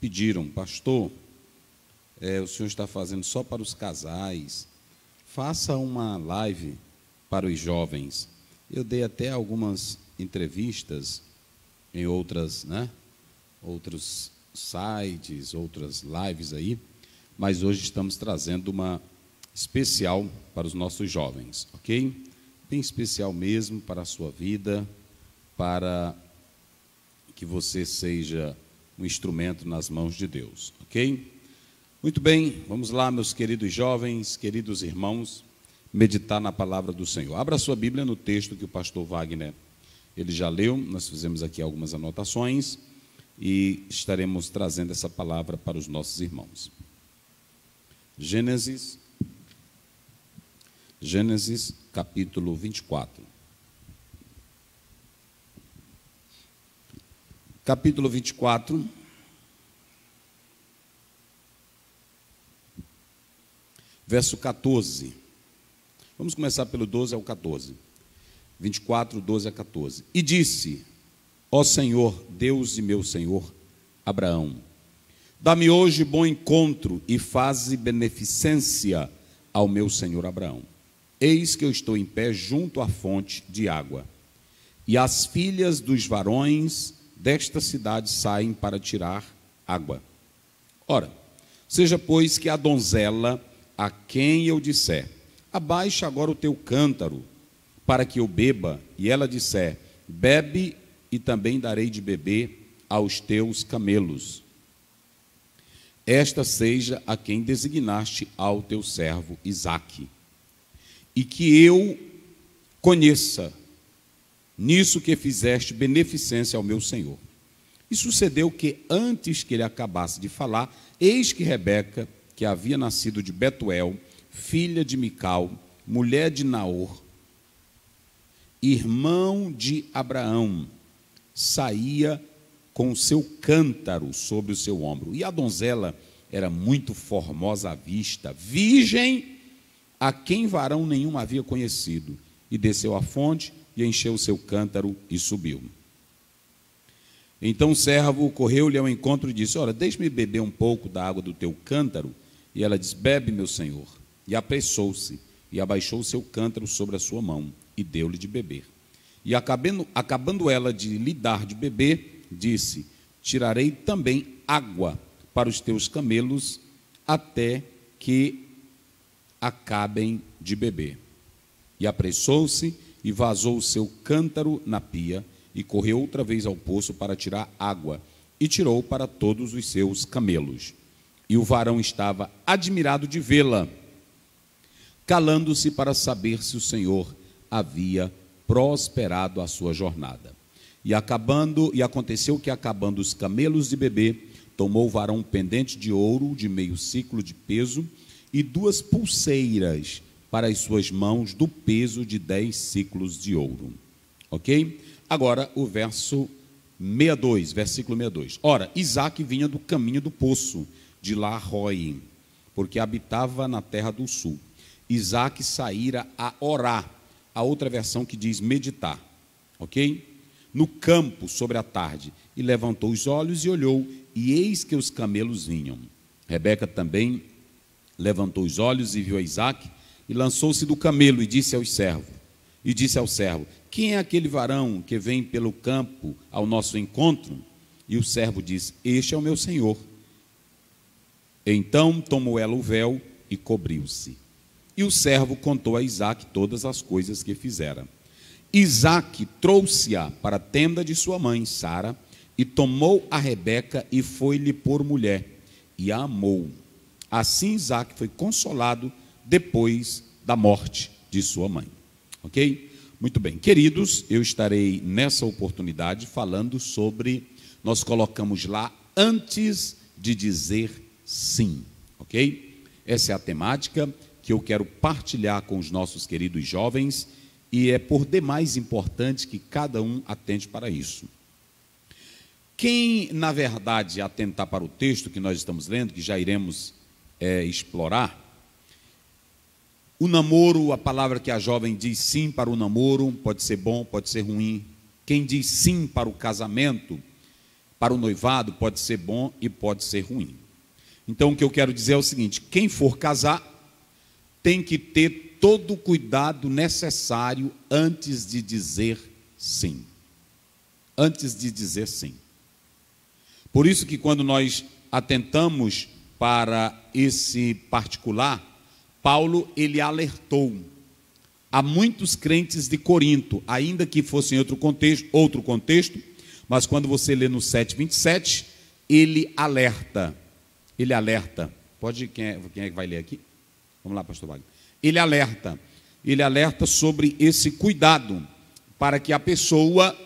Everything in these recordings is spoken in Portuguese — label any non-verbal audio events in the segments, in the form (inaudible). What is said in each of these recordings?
pediram, pastor, é, o senhor está fazendo só para os casais, faça uma live para os jovens. Eu dei até algumas entrevistas em outras, né, outros sites, outras lives aí, mas hoje estamos trazendo uma especial para os nossos jovens, ok? Bem especial mesmo para a sua vida, para que você seja um instrumento nas mãos de Deus, ok? Muito bem, vamos lá, meus queridos jovens, queridos irmãos, meditar na palavra do Senhor. Abra sua Bíblia no texto que o pastor Wagner ele já leu, nós fizemos aqui algumas anotações e estaremos trazendo essa palavra para os nossos irmãos. Gênesis, Gênesis capítulo 24. capítulo 24. Verso 14. Vamos começar pelo 12 ao 14. 24, 12 a 14. E disse: Ó Senhor, Deus e meu Senhor, Abraão, dá-me hoje bom encontro e faze beneficência ao meu senhor Abraão. Eis que eu estou em pé junto à fonte de água, e as filhas dos varões desta cidade saem para tirar água. Ora, seja pois que a donzela a quem eu disser, abaixa agora o teu cântaro, para que eu beba, e ela disser, bebe e também darei de beber aos teus camelos. Esta seja a quem designaste ao teu servo Isaque, e que eu conheça nisso que fizeste beneficência ao meu senhor. E sucedeu que, antes que ele acabasse de falar, eis que Rebeca, que havia nascido de Betuel, filha de Mical, mulher de Naor, irmão de Abraão, saía com seu cântaro sobre o seu ombro. E a donzela era muito formosa à vista, virgem, a quem varão nenhum havia conhecido. E desceu à fonte e encheu seu cântaro e subiu. Então o servo correu-lhe ao encontro e disse: Ora, deixe-me beber um pouco da água do teu cântaro. E ela disse: Bebe, meu senhor. E apressou-se e abaixou seu cântaro sobre a sua mão e deu-lhe de beber. E acabando, acabando ela de lhe dar de beber, disse: Tirarei também água para os teus camelos até que acabem de beber. E apressou-se e vazou o seu cântaro na pia, e correu outra vez ao poço para tirar água, e tirou para todos os seus camelos. E o varão estava admirado de vê-la, calando-se para saber se o Senhor havia prosperado a sua jornada. E acabando, e aconteceu que acabando os camelos de bebê, tomou o varão um pendente de ouro de meio ciclo de peso e duas pulseiras para as suas mãos do peso de dez ciclos de ouro. Ok? Agora o verso 62, versículo 62. Ora, Isaac vinha do caminho do poço, de lá porque habitava na terra do sul. Isaac saíra a orar, a outra versão que diz meditar, ok? No campo, sobre a tarde, e levantou os olhos e olhou, e eis que os camelos vinham. Rebeca também levantou os olhos e viu Isaac, e lançou-se do camelo e disse ao servo, e disse ao servo: Quem é aquele varão que vem pelo campo ao nosso encontro? E o servo disse: Este é o meu senhor. Então tomou ela o véu e cobriu-se. E o servo contou a Isaac todas as coisas que fizera. Isaac trouxe-a para a tenda de sua mãe, Sara, e tomou a Rebeca e foi-lhe por mulher, e a amou. Assim Isaac foi consolado depois da morte de sua mãe. Ok? Muito bem, queridos, eu estarei nessa oportunidade falando sobre. Nós colocamos lá antes de dizer sim, ok? Essa é a temática que eu quero partilhar com os nossos queridos jovens e é por demais importante que cada um atente para isso. Quem, na verdade, atentar para o texto que nós estamos lendo, que já iremos é, explorar, o namoro, a palavra que a jovem diz sim para o namoro, pode ser bom, pode ser ruim. Quem diz sim para o casamento, para o noivado, pode ser bom e pode ser ruim. Então o que eu quero dizer é o seguinte: quem for casar tem que ter todo o cuidado necessário antes de dizer sim. Antes de dizer sim. Por isso que quando nós atentamos para esse particular, Paulo ele alertou a muitos crentes de Corinto, ainda que fosse em outro contexto, outro contexto, mas quando você lê no 7:27, ele alerta. Ele alerta. Pode quem é, quem é que vai ler aqui? Vamos lá, pastor Wagner. Ele alerta. Ele alerta sobre esse cuidado para que a pessoa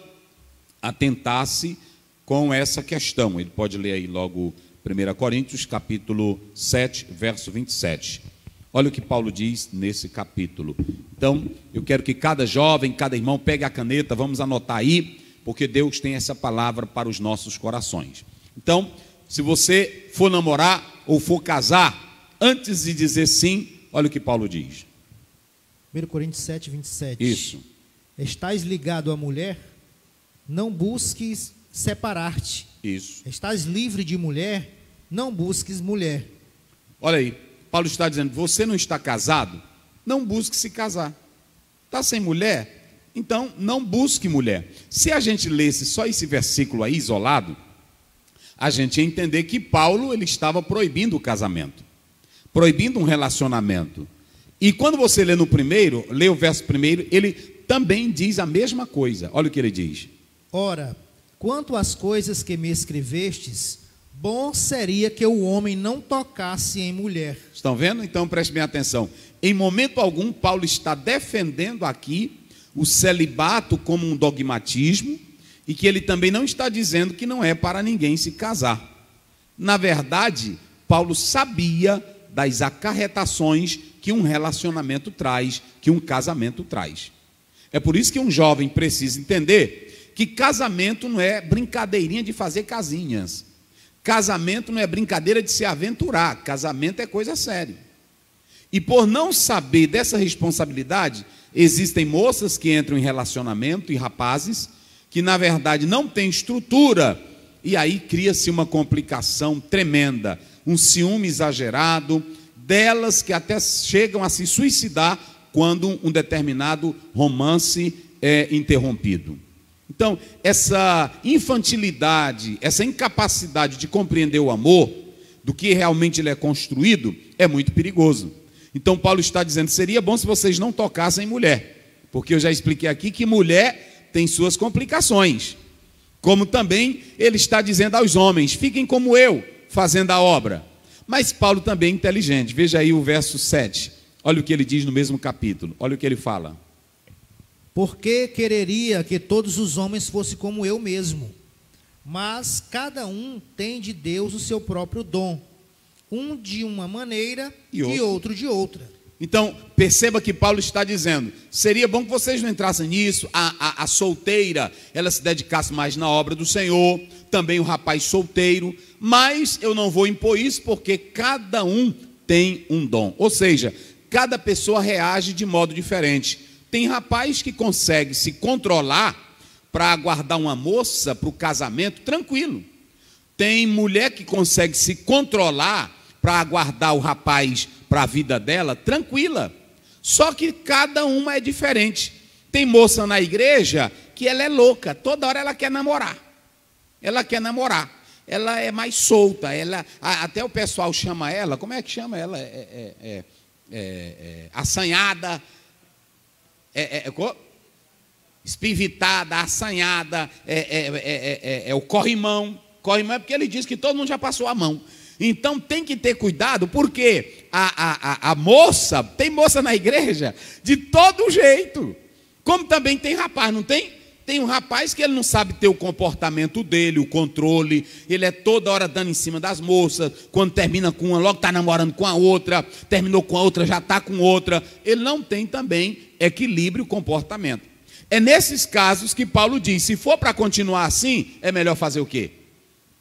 atentasse com essa questão. Ele pode ler aí logo 1 Coríntios, capítulo 7, verso 27. Olha o que Paulo diz nesse capítulo. Então, eu quero que cada jovem, cada irmão, pegue a caneta, vamos anotar aí, porque Deus tem essa palavra para os nossos corações. Então, se você for namorar ou for casar, antes de dizer sim, olha o que Paulo diz. 1 Coríntios 7, 27. Isso. Estás ligado à mulher, não busques separar-te. Isso. Estás livre de mulher, não busques mulher. Olha aí. Paulo está dizendo: você não está casado? Não busque se casar. Está sem mulher? Então não busque mulher. Se a gente lesse só esse versículo aí isolado, a gente ia entender que Paulo ele estava proibindo o casamento, proibindo um relacionamento. E quando você lê no primeiro, lê o verso primeiro, ele também diz a mesma coisa. Olha o que ele diz. Ora, quanto às coisas que me escrevestes, Bom seria que o homem não tocasse em mulher. Estão vendo? Então preste bem atenção. Em momento algum, Paulo está defendendo aqui o celibato como um dogmatismo e que ele também não está dizendo que não é para ninguém se casar. Na verdade, Paulo sabia das acarretações que um relacionamento traz, que um casamento traz. É por isso que um jovem precisa entender que casamento não é brincadeirinha de fazer casinhas. Casamento não é brincadeira de se aventurar, casamento é coisa séria. E por não saber dessa responsabilidade, existem moças que entram em relacionamento e rapazes que, na verdade, não têm estrutura, e aí cria-se uma complicação tremenda, um ciúme exagerado, delas que até chegam a se suicidar quando um determinado romance é interrompido. Então, essa infantilidade, essa incapacidade de compreender o amor, do que realmente ele é construído, é muito perigoso. Então, Paulo está dizendo: seria bom se vocês não tocassem mulher, porque eu já expliquei aqui que mulher tem suas complicações. Como também ele está dizendo aos homens: fiquem como eu, fazendo a obra. Mas Paulo também é inteligente. Veja aí o verso 7. Olha o que ele diz no mesmo capítulo. Olha o que ele fala. Porque quereria que todos os homens fossem como eu mesmo. Mas cada um tem de Deus o seu próprio dom, um de uma maneira e outro, e outro de outra. Então, perceba que Paulo está dizendo: seria bom que vocês não entrassem nisso. A, a, a, solteira, ela se dedicasse mais na obra do Senhor, também o rapaz solteiro, mas eu não vou impor isso porque cada um tem um dom. Ou seja, cada pessoa reage de modo diferente. Tem rapaz que consegue se controlar para aguardar uma moça para o casamento tranquilo. Tem mulher que consegue se controlar para aguardar o rapaz para a vida dela tranquila. Só que cada uma é diferente. Tem moça na igreja que ela é louca, toda hora ela quer namorar. Ela quer namorar. Ela é mais solta, ela até o pessoal chama ela, como é que chama ela? É, é, é, é, é assanhada, é, é, é espivitada, assanhada, é é, é, é, é o corrimão. Corrimão é porque ele diz que todo mundo já passou a mão. Então tem que ter cuidado, porque a, a, a, moça, tem moça na igreja de todo jeito. Como também tem rapaz, não tem? Tem um rapaz que ele não sabe ter o comportamento dele, o controle. Ele é toda hora dando em cima das moças. Quando termina com uma, logo está namorando com a outra. Terminou com a outra, já está com outra. Ele não tem também equilíbrio comportamento. É nesses casos que Paulo diz: se for para continuar assim, é melhor fazer o quê?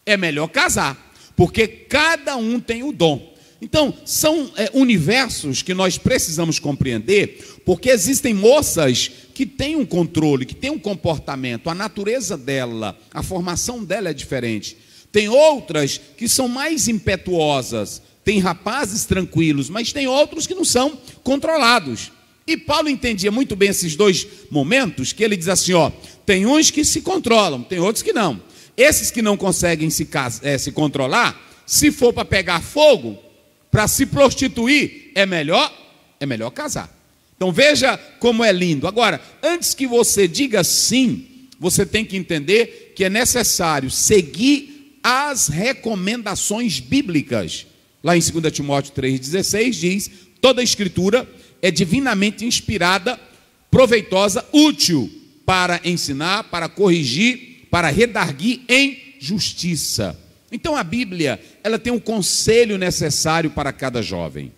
É melhor casar. Porque cada um tem o dom. Então, são é, universos que nós precisamos compreender porque existem moças que têm um controle, que têm um comportamento, a natureza dela, a formação dela é diferente. Tem outras que são mais impetuosas, tem rapazes tranquilos, mas tem outros que não são controlados. E Paulo entendia muito bem esses dois momentos, que ele diz assim, ó, tem uns que se controlam, tem outros que não. Esses que não conseguem se, é, se controlar, se for para pegar fogo, para se prostituir, é melhor, é melhor casar. Então veja como é lindo. Agora, antes que você diga sim, você tem que entender que é necessário seguir as recomendações bíblicas. Lá em 2 Timóteo 3,16 diz: toda a escritura é divinamente inspirada, proveitosa, útil para ensinar, para corrigir, para redarguir em justiça. Então a Bíblia, ela tem o um conselho necessário para cada jovem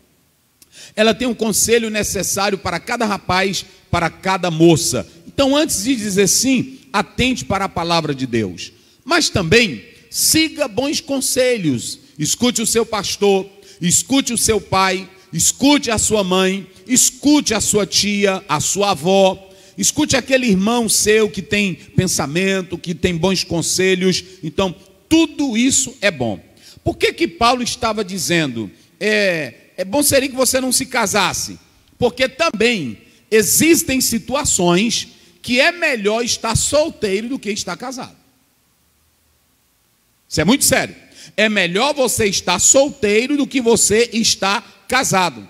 ela tem um conselho necessário para cada rapaz, para cada moça. Então, antes de dizer sim, atente para a palavra de Deus. Mas também siga bons conselhos. Escute o seu pastor, escute o seu pai, escute a sua mãe, escute a sua tia, a sua avó, escute aquele irmão seu que tem pensamento, que tem bons conselhos. Então, tudo isso é bom. Por que que Paulo estava dizendo? É, é bom seria que você não se casasse, porque também existem situações que é melhor estar solteiro do que estar casado. Isso é muito sério. É melhor você estar solteiro do que você estar casado.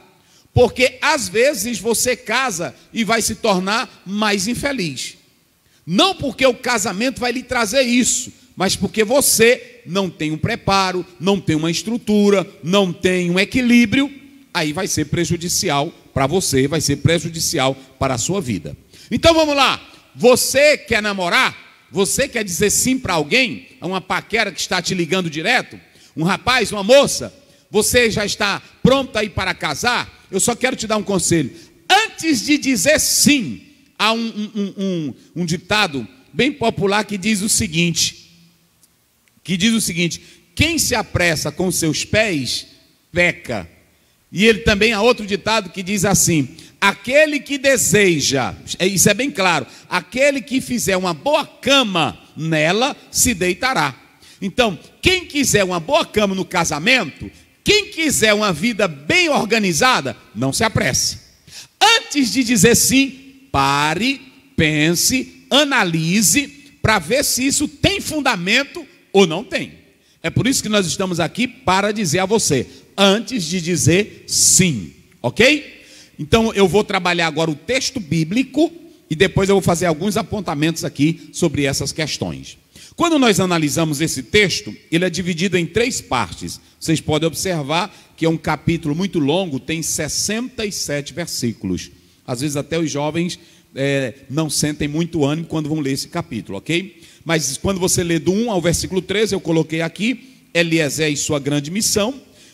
Porque às vezes você casa e vai se tornar mais infeliz. Não porque o casamento vai lhe trazer isso, mas porque você não tem um preparo, não tem uma estrutura, não tem um equilíbrio, aí vai ser prejudicial para você, vai ser prejudicial para a sua vida. Então vamos lá. Você quer namorar? Você quer dizer sim para alguém? A uma paquera que está te ligando direto? Um rapaz, uma moça? Você já está pronta aí para casar? Eu só quero te dar um conselho. Antes de dizer sim, há um, um, um, um ditado bem popular que diz o seguinte: que diz o seguinte: quem se apressa com seus pés, peca. E ele também há outro ditado que diz assim: aquele que deseja, é, isso é bem claro, aquele que fizer uma boa cama nela se deitará. Então, quem quiser uma boa cama no casamento, quem quiser uma vida bem organizada, não se apresse. Antes de dizer sim, pare, pense, analise, para ver se isso tem fundamento ou não tem. É por isso que nós estamos aqui para dizer a você, antes de dizer sim, ok? Então eu vou trabalhar agora o texto bíblico e depois eu vou fazer alguns apontamentos aqui sobre essas questões. Quando nós analisamos esse texto, ele é dividido em três partes. Vocês podem observar que é um capítulo muito longo, tem 67 versículos. Às vezes até os jovens é, não sentem muito ânimo quando vão ler esse capítulo, ok? Mas quando você lê do 1 ao versículo 13, eu coloquei aqui, Eliezer e sua grande missão.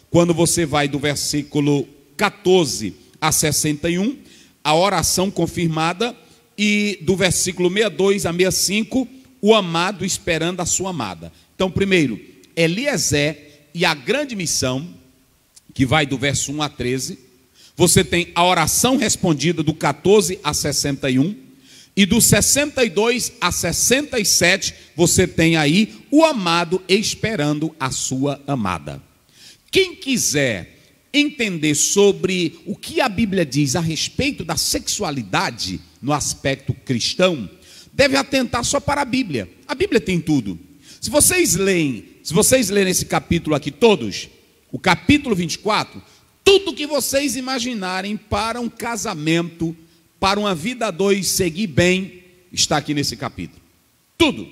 Quando você vai do versículo 14 a 61, a oração confirmada. E do versículo 62 a 65, o amado esperando a sua amada. Então, primeiro, Eliezer e a grande missão, que vai do verso 1 a 13. Você tem a oração respondida do 14 a 61 e do 62 a 67, você tem aí o amado esperando a sua amada. Quem quiser entender sobre o que a Bíblia diz a respeito da sexualidade no aspecto cristão, deve atentar só para a Bíblia. A Bíblia tem tudo. Se vocês leem, se vocês lerem esse capítulo aqui todos, o capítulo 24, tudo que vocês imaginarem para um casamento para uma vida a dois seguir bem está aqui nesse capítulo. Tudo.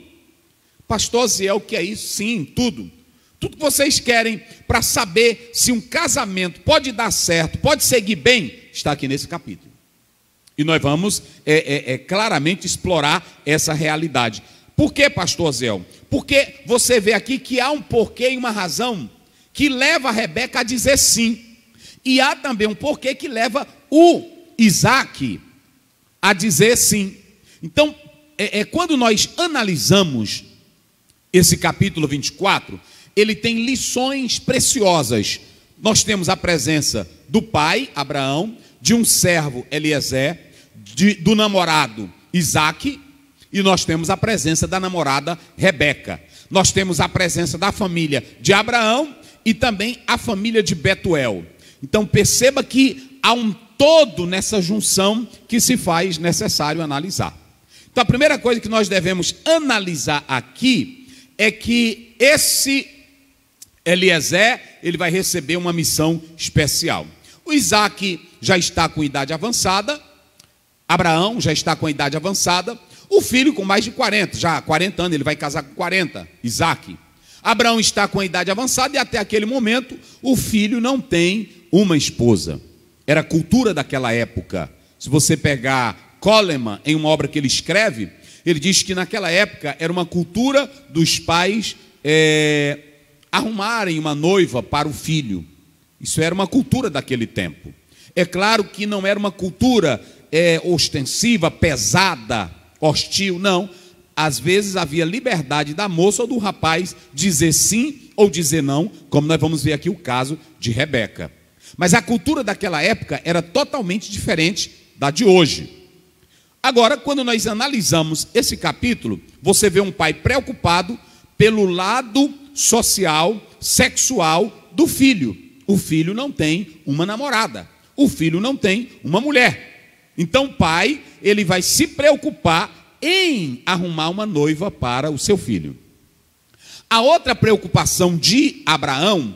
Pastor Ziel, o que é isso? Sim, tudo. Tudo que vocês querem para saber se um casamento pode dar certo, pode seguir bem, está aqui nesse capítulo. E nós vamos é, é, é claramente explorar essa realidade. Por que, pastor Zéu? Porque você vê aqui que há um porquê e uma razão que leva a Rebeca a dizer sim. E há também um porquê que leva o Isaac a dizer sim. Então, é, é, quando nós analisamos esse capítulo 24, ele tem lições preciosas. Nós temos a presença do pai, Abraão, de um servo, Eliezer, de, do namorado, Isaac, e nós temos a presença da namorada, Rebeca. Nós temos a presença da família de Abraão e também a família de Betuel. Então, perceba que há um todo nessa junção que se faz necessário analisar. Então, a primeira coisa que nós devemos analisar aqui é que esse Eliezer, ele vai receber uma missão especial. O Isaac já está com idade avançada, Abraão já está com a idade avançada, o filho com mais de 40, já 40 anos, ele vai casar com 40, Isaac. Abraão está com a idade avançada e até aquele momento o filho não tem uma esposa era a cultura daquela época. Se você pegar Coleman, em uma obra que ele escreve, ele diz que naquela época era uma cultura dos pais é, arrumarem uma noiva para o filho. Isso era uma cultura daquele tempo. É claro que não era uma cultura é, ostensiva, pesada, hostil, não. Às vezes havia liberdade da moça ou do rapaz dizer sim ou dizer não, como nós vamos ver aqui o caso de Rebeca. Mas a cultura daquela época era totalmente diferente da de hoje. Agora, quando nós analisamos esse capítulo, você vê um pai preocupado pelo lado social, sexual do filho. O filho não tem uma namorada, o filho não tem uma mulher. Então, o pai, ele vai se preocupar em arrumar uma noiva para o seu filho. A outra preocupação de Abraão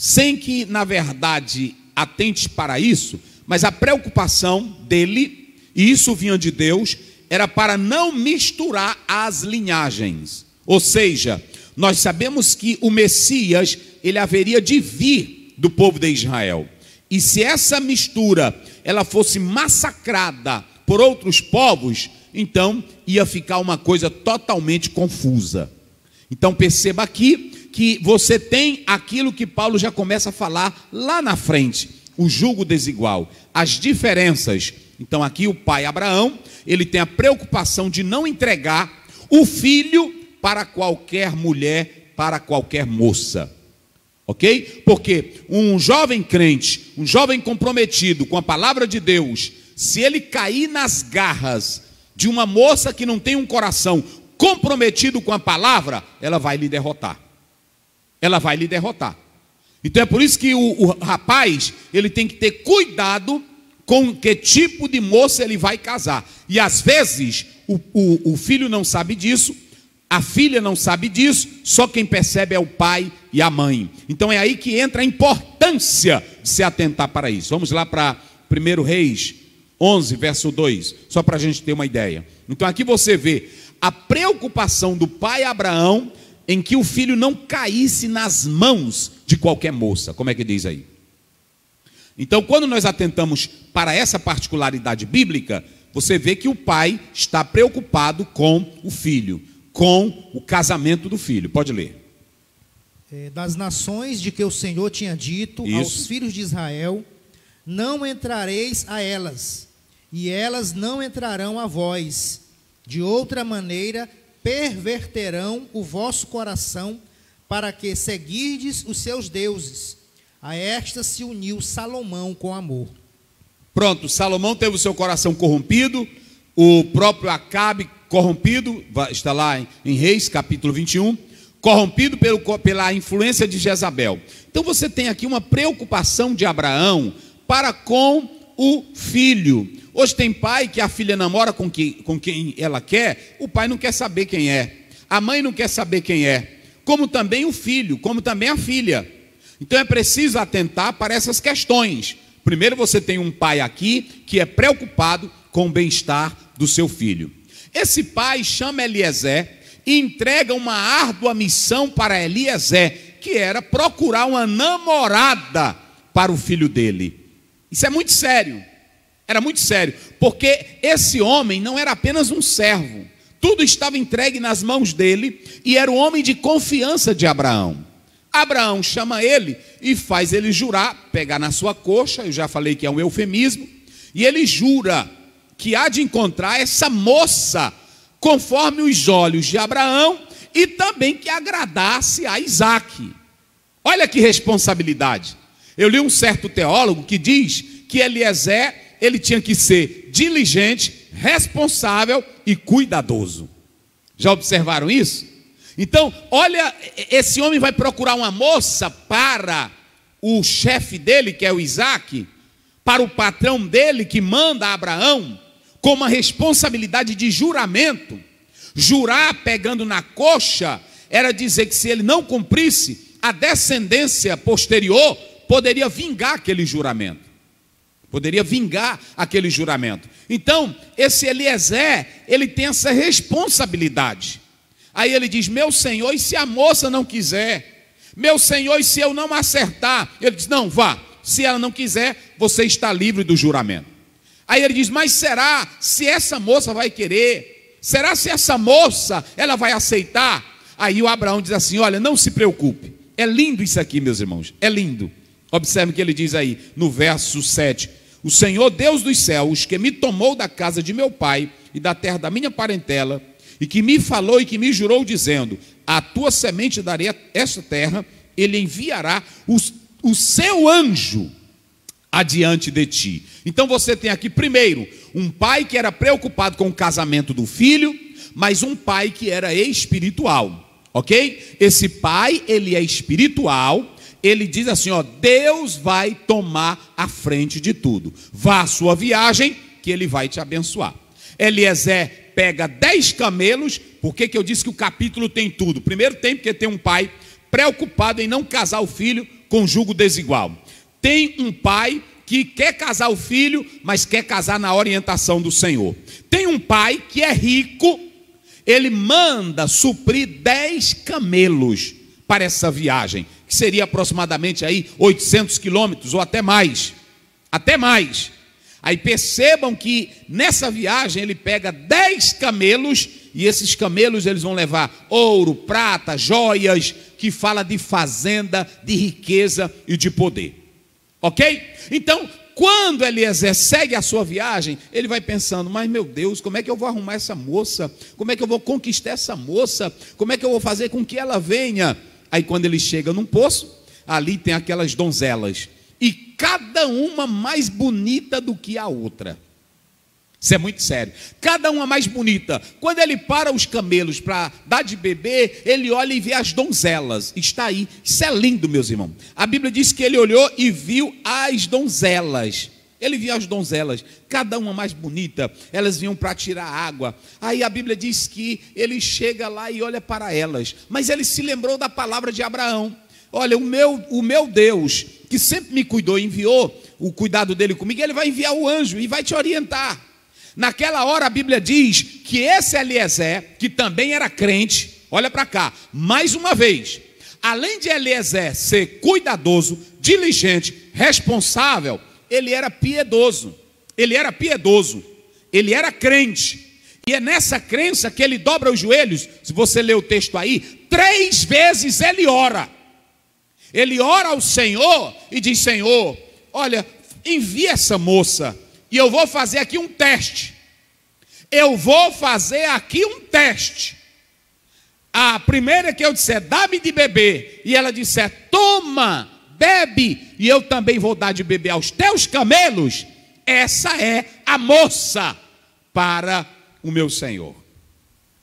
sem que, na verdade, atente para isso, mas a preocupação dele, e isso vinha de Deus, era para não misturar as linhagens. Ou seja, nós sabemos que o Messias, ele haveria de vir do povo de Israel. E se essa mistura, ela fosse massacrada por outros povos, então ia ficar uma coisa totalmente confusa. Então perceba aqui que você tem aquilo que Paulo já começa a falar lá na frente: o julgo desigual, as diferenças. Então, aqui o pai Abraão, ele tem a preocupação de não entregar o filho para qualquer mulher, para qualquer moça. Ok? Porque um jovem crente, um jovem comprometido com a palavra de Deus, se ele cair nas garras de uma moça que não tem um coração comprometido com a palavra, ela vai lhe derrotar ela vai lhe derrotar. Então é por isso que o, o rapaz, ele tem que ter cuidado com que tipo de moça ele vai casar. E às vezes o, o, o filho não sabe disso, a filha não sabe disso, só quem percebe é o pai e a mãe. Então é aí que entra a importância de se atentar para isso. Vamos lá para 1 Reis 11, verso 2, só para a gente ter uma ideia. Então aqui você vê a preocupação do pai Abraão em que o filho não caísse nas mãos de qualquer moça. Como é que diz aí? Então, quando nós atentamos para essa particularidade bíblica, você vê que o pai está preocupado com o filho, com o casamento do filho. Pode ler. É, das nações de que o Senhor tinha dito Isso. aos filhos de Israel: Não entrareis a elas, e elas não entrarão a vós. De outra maneira, perverterão o vosso coração para que seguirdes os seus deuses. A esta se uniu Salomão com amor. Pronto, Salomão teve o seu coração corrompido, o próprio Acabe corrompido, está lá em, em Reis, capítulo 21, corrompido pelo, pela influência de Jezabel. Então você tem aqui uma preocupação de Abraão para com o filho. Hoje tem pai que a filha namora com, que, com quem ela quer, o pai não quer saber quem é, a mãe não quer saber quem é, como também o filho, como também a filha. Então é preciso atentar para essas questões. Primeiro, você tem um pai aqui que é preocupado com o bem-estar do seu filho. Esse pai chama Eliezer e entrega uma árdua missão para Eliezer, que era procurar uma namorada para o filho dele. Isso é muito sério. Era muito sério, porque esse homem não era apenas um servo, tudo estava entregue nas mãos dele e era o homem de confiança de Abraão. Abraão chama ele e faz ele jurar, pegar na sua coxa, eu já falei que é um eufemismo, e ele jura que há de encontrar essa moça conforme os olhos de Abraão e também que agradasse a Isaac. Olha que responsabilidade. Eu li um certo teólogo que diz que Eliezer ele tinha que ser diligente, responsável e cuidadoso. Já observaram isso? Então, olha, esse homem vai procurar uma moça para o chefe dele, que é o Isaac, para o patrão dele, que manda Abraão, com uma responsabilidade de juramento. Jurar pegando na coxa era dizer que se ele não cumprisse, a descendência posterior poderia vingar aquele juramento. Poderia vingar aquele juramento. Então, esse Eliezer, ele tem essa responsabilidade. Aí ele diz: Meu senhor, e se a moça não quiser? Meu senhor, e se eu não acertar? Ele diz: Não, vá. Se ela não quiser, você está livre do juramento. Aí ele diz: Mas será se essa moça vai querer? Será se essa moça ela vai aceitar? Aí o Abraão diz assim: Olha, não se preocupe. É lindo isso aqui, meus irmãos. É lindo. Observe que ele diz aí, no verso 7: O Senhor Deus dos céus, que me tomou da casa de meu pai e da terra da minha parentela, e que me falou e que me jurou, dizendo: A tua semente darei esta terra, ele enviará o seu anjo adiante de ti. Então você tem aqui, primeiro, um pai que era preocupado com o casamento do filho, mas um pai que era espiritual, ok? Esse pai, ele é espiritual ele diz assim: ó, Deus vai tomar a frente de tudo. Vá à sua viagem, que ele vai te abençoar. Eliezer pega dez camelos, por que eu disse que o capítulo tem tudo? Primeiro tem porque tem um pai preocupado em não casar o filho com julgo desigual. Tem um pai que quer casar o filho, mas quer casar na orientação do Senhor. Tem um pai que é rico, ele manda suprir dez camelos para essa viagem que seria aproximadamente aí 800 quilômetros ou até mais. Até mais. Aí percebam que nessa viagem ele pega 10 camelos e esses camelos eles vão levar ouro, prata, joias, que fala de fazenda, de riqueza e de poder. OK? Então, quando Eliezer segue a sua viagem, ele vai pensando: mas meu Deus, como é que eu vou arrumar essa moça? Como é que eu vou conquistar essa moça? Como é que eu vou fazer com que ela venha? Aí quando ele chega num poço, ali tem aquelas donzelas. E cada uma mais bonita do que a outra. Isso é muito sério. Cada uma mais bonita. Quando ele para os camelos para dar de beber, ele olha e vê as donzelas. Está aí. Isso é lindo, meus irmãos. A Bíblia diz que ele olhou e viu as donzelas. Ele via as donzelas, cada uma mais bonita, elas vinham para tirar água. Aí a Bíblia diz que ele chega lá e olha para elas, mas ele se lembrou da palavra de Abraão. Olha, o meu, o meu Deus, que sempre me cuidou, enviou o cuidado dele comigo, ele vai enviar o anjo e vai te orientar. Naquela hora a Bíblia diz que esse Eliezer, que também era crente, olha para cá, mais uma vez, além de Eliezer ser cuidadoso, diligente, responsável, ele era piedoso, ele era piedoso, ele era crente. E é nessa crença que ele dobra os joelhos. Se você ler o texto aí, três vezes ele ora. Ele ora ao Senhor e diz: Senhor, olha, envia essa moça e eu vou fazer aqui um teste. Eu vou fazer aqui um teste. A primeira que eu disser, dá-me de beber, e ela disser, toma bebe, e eu também vou dar de beber aos teus camelos. Essa é a moça para o meu Senhor.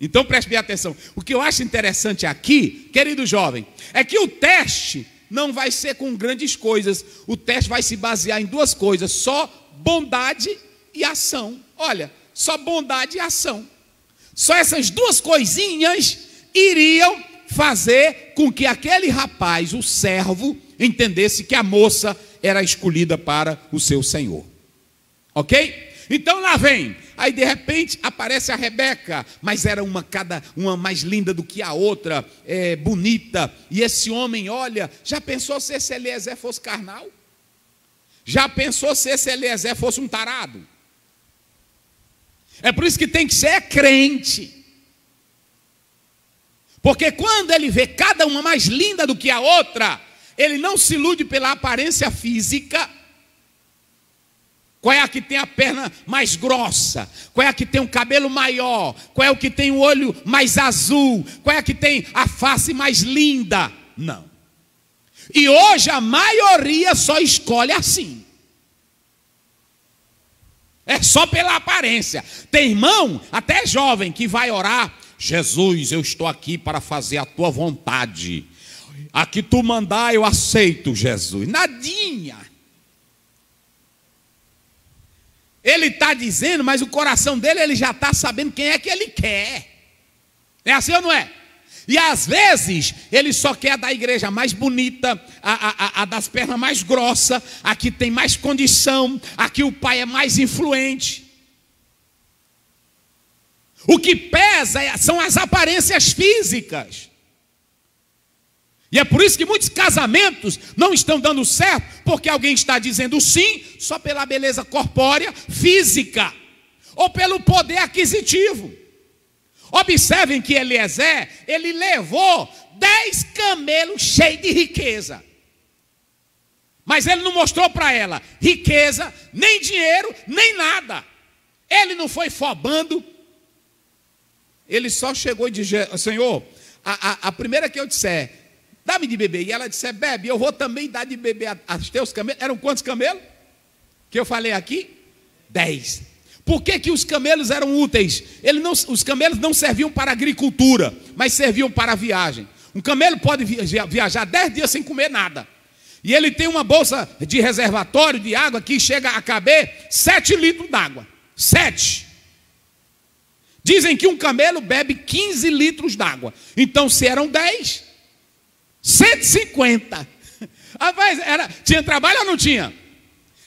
Então preste bem atenção. O que eu acho interessante aqui, querido jovem, é que o teste não vai ser com grandes coisas. O teste vai se basear em duas coisas: só bondade e ação. Olha, só bondade e ação. Só essas duas coisinhas iriam fazer com que aquele rapaz, o servo, entendesse que a moça era escolhida para o seu senhor. Ok? Então lá vem. Aí de repente aparece a Rebeca, mas era uma cada uma mais linda do que a outra, é, bonita. E esse homem, olha, já pensou se esse Eliezer fosse carnal? Já pensou se esse Eliezer fosse um tarado? É por isso que tem que ser crente. Porque quando ele vê cada uma mais linda do que a outra, ele não se ilude pela aparência física. Qual é a que tem a perna mais grossa? Qual é a que tem o um cabelo maior? Qual é o que tem o um olho mais azul? Qual é a que tem a face mais linda? Não. E hoje a maioria só escolhe assim. É só pela aparência. Tem irmão, até jovem, que vai orar: Jesus, eu estou aqui para fazer a tua vontade. A que tu mandar, eu aceito, Jesus. Nadinha. Ele está dizendo, mas o coração dele ele já está sabendo quem é que ele quer. É assim ou não é? E às vezes ele só quer a da igreja mais bonita, a, a, a das pernas mais grossa, a que tem mais condição, a que o pai é mais influente. O que pesa é, são as aparências físicas. E é por isso que muitos casamentos não estão dando certo, porque alguém está dizendo sim só pela beleza corpórea, física, ou pelo poder aquisitivo. Observem que Eliezer, ele levou dez camelos cheios de riqueza. Mas ele não mostrou para ela riqueza, nem dinheiro, nem nada. Ele não foi fobando. Ele só chegou e disse: Senhor, a, a, a primeira que eu disser Dá-me de beber. E ela disse: é, Bebe, eu vou também dar de beber aos teus camelos. Eram quantos camelos? Que eu falei aqui? Dez. Por que, que os camelos eram úteis? Ele não, os camelos não serviam para agricultura, mas serviam para viagem. Um camelo pode viajar dez dias sem comer nada. E ele tem uma bolsa de reservatório de água que chega a caber sete litros d'água. Sete. Dizem que um camelo bebe 15 litros d'água. Então, se eram 10, 150. Rapaz, ah, era, tinha trabalho ou não tinha?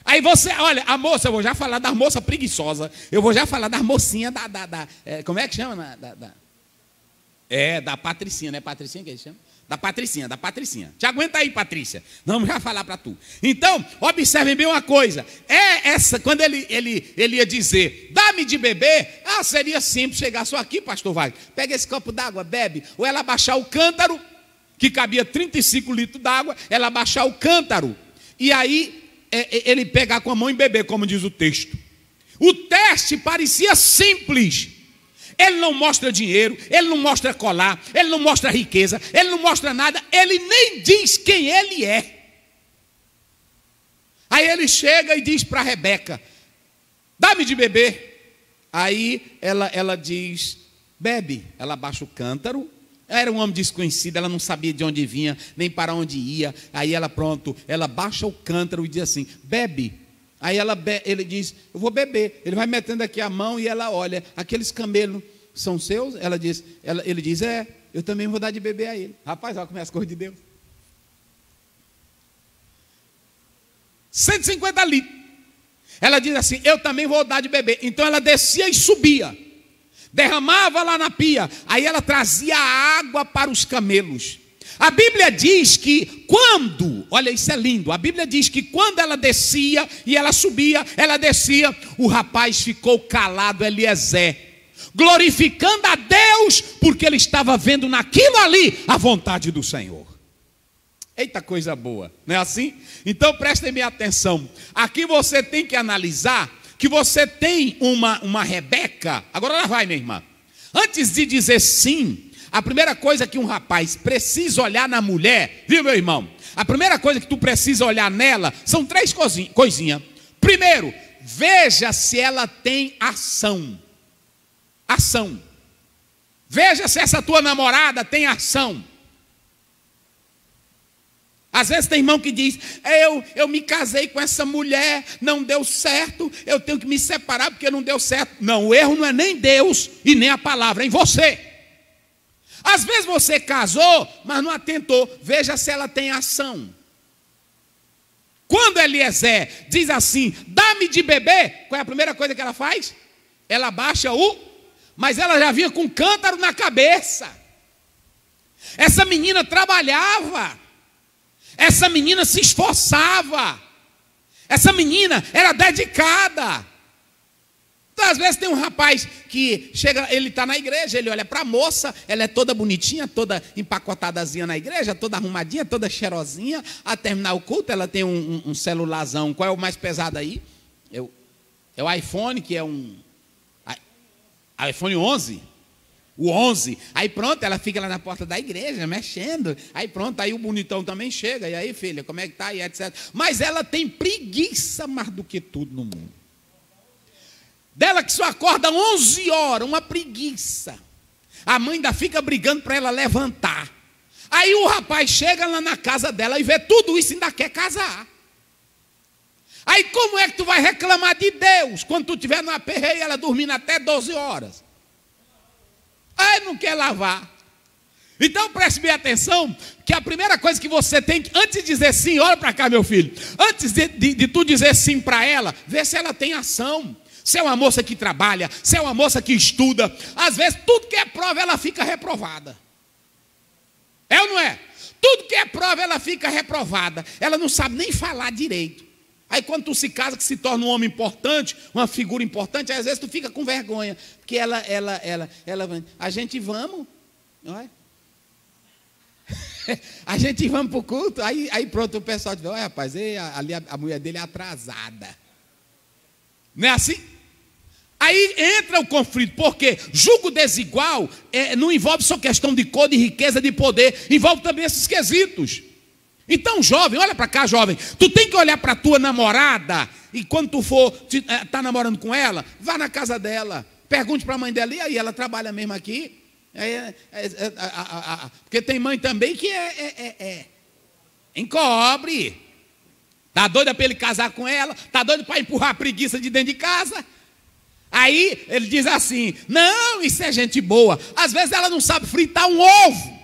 Aí você, olha, a moça, eu vou já falar da moça preguiçosa, eu vou já falar das mocinhas da, da, da é, como é que chama? Da, da, é, da Patricinha, né? Patricinha que eles chamam? Da Patricinha, da Patricinha. Te aguenta aí, Patrícia. Vamos já falar para tu. Então, observem bem uma coisa. É essa, quando ele, ele, ele ia dizer, dá-me de beber, ah, seria simples chegar só aqui, pastor Vai. Pega esse copo d'água, bebe. Ou ela baixar o cântaro, que cabia 35 litros d'água, ela baixar o cântaro. E aí é, é ele pegar com a mão e beber, como diz o texto. O teste parecia simples. Ele não mostra dinheiro, ele não mostra colar, ele não mostra riqueza, ele não mostra nada, ele nem diz quem ele é. Aí ele chega e diz para Rebeca: Dá-me de beber. Aí ela, ela diz: Bebe. Ela baixa o cântaro era um homem desconhecido, ela não sabia de onde vinha, nem para onde ia. Aí ela, pronto, ela baixa o cântaro e diz assim: bebe. Aí ela be ele diz: eu vou beber. Ele vai metendo aqui a mão e ela olha: aqueles camelos são seus? Ela diz: ela, ele diz: é, eu também vou dar de beber a ele. Rapaz, olha como é as coisas de Deus. 150 litros. Ela diz assim: eu também vou dar de beber. Então ela descia e subia derramava lá na pia, aí ela trazia água para os camelos. A Bíblia diz que quando, olha isso é lindo, a Bíblia diz que quando ela descia e ela subia, ela descia, o rapaz ficou calado, Eliezer, glorificando a Deus, porque ele estava vendo naquilo ali a vontade do Senhor. Eita coisa boa, não é assim? Então prestem minha atenção. Aqui você tem que analisar que você tem uma, uma Rebeca, agora ela vai, minha irmã. Antes de dizer sim, a primeira coisa que um rapaz precisa olhar na mulher, viu, meu irmão? A primeira coisa que tu precisa olhar nela são três coisinhas. Primeiro, veja se ela tem ação. Ação. Veja se essa tua namorada tem ação. Às vezes tem irmão que diz: eu, eu me casei com essa mulher, não deu certo, eu tenho que me separar porque não deu certo. Não, o erro não é nem Deus e nem a palavra, é em você. Às vezes você casou, mas não atentou, veja se ela tem ação. Quando Eliezer diz assim: dá-me de beber, qual é a primeira coisa que ela faz? Ela baixa o, mas ela já vinha com cântaro na cabeça. Essa menina trabalhava. Essa menina se esforçava. Essa menina era dedicada. Então, às vezes tem um rapaz que chega, ele está na igreja, ele olha para a moça, ela é toda bonitinha, toda empacotadazinha na igreja, toda arrumadinha, toda cheirosinha. A terminar o culto, ela tem um, um, um celularzão. Qual é o mais pesado aí? é o é iPhone, que é um. iPhone 11? o 11. Aí pronto, ela fica lá na porta da igreja, mexendo. Aí pronto, aí o bonitão também chega. E aí, filha, como é que tá? E etc. Mas ela tem preguiça mais do que tudo no mundo. Dela que só acorda 11 horas, uma preguiça. A mãe ainda fica brigando para ela levantar. Aí o rapaz chega lá na casa dela e vê tudo isso e ainda quer casar. Aí como é que tu vai reclamar de Deus quando tu tiver no aperreio e ela dormindo até 12 horas? Ah, não quer lavar. Então preste bem atenção que a primeira coisa que você tem que, antes de dizer sim, olha para cá, meu filho, antes de, de, de tu dizer sim para ela, vê se ela tem ação. Se é uma moça que trabalha, se é uma moça que estuda, às vezes tudo que é prova ela fica reprovada. É ou não é? Tudo que é prova ela fica reprovada. Ela não sabe nem falar direito. Aí quando tu se casa, que se torna um homem importante, uma figura importante, às vezes tu fica com vergonha, porque ela, ela, ela, ela, a gente vamos, não é? (laughs) a gente vamos para o culto, aí, aí pronto, o pessoal diz, olha rapaz, ei, ali a, a, mulher dele é atrasada. Não é assim? Aí entra o conflito, porque julgo desigual é, não envolve só questão de cor, de riqueza, de poder, envolve também esses quesitos. Então, jovem, olha para cá, jovem. Tu tem que olhar para tua namorada e quando tu for eh, tá namorando com ela, vá na casa dela, pergunte para a mãe dela e aí ela trabalha mesmo aqui. É, é, é, porque tem mãe também que é, é, é, é. encobre. Tá doida para ele casar com ela? Tá doido para empurrar a preguiça de dentro de casa? Aí ele diz assim: Não, isso é gente boa. Às vezes ela não sabe fritar um ovo.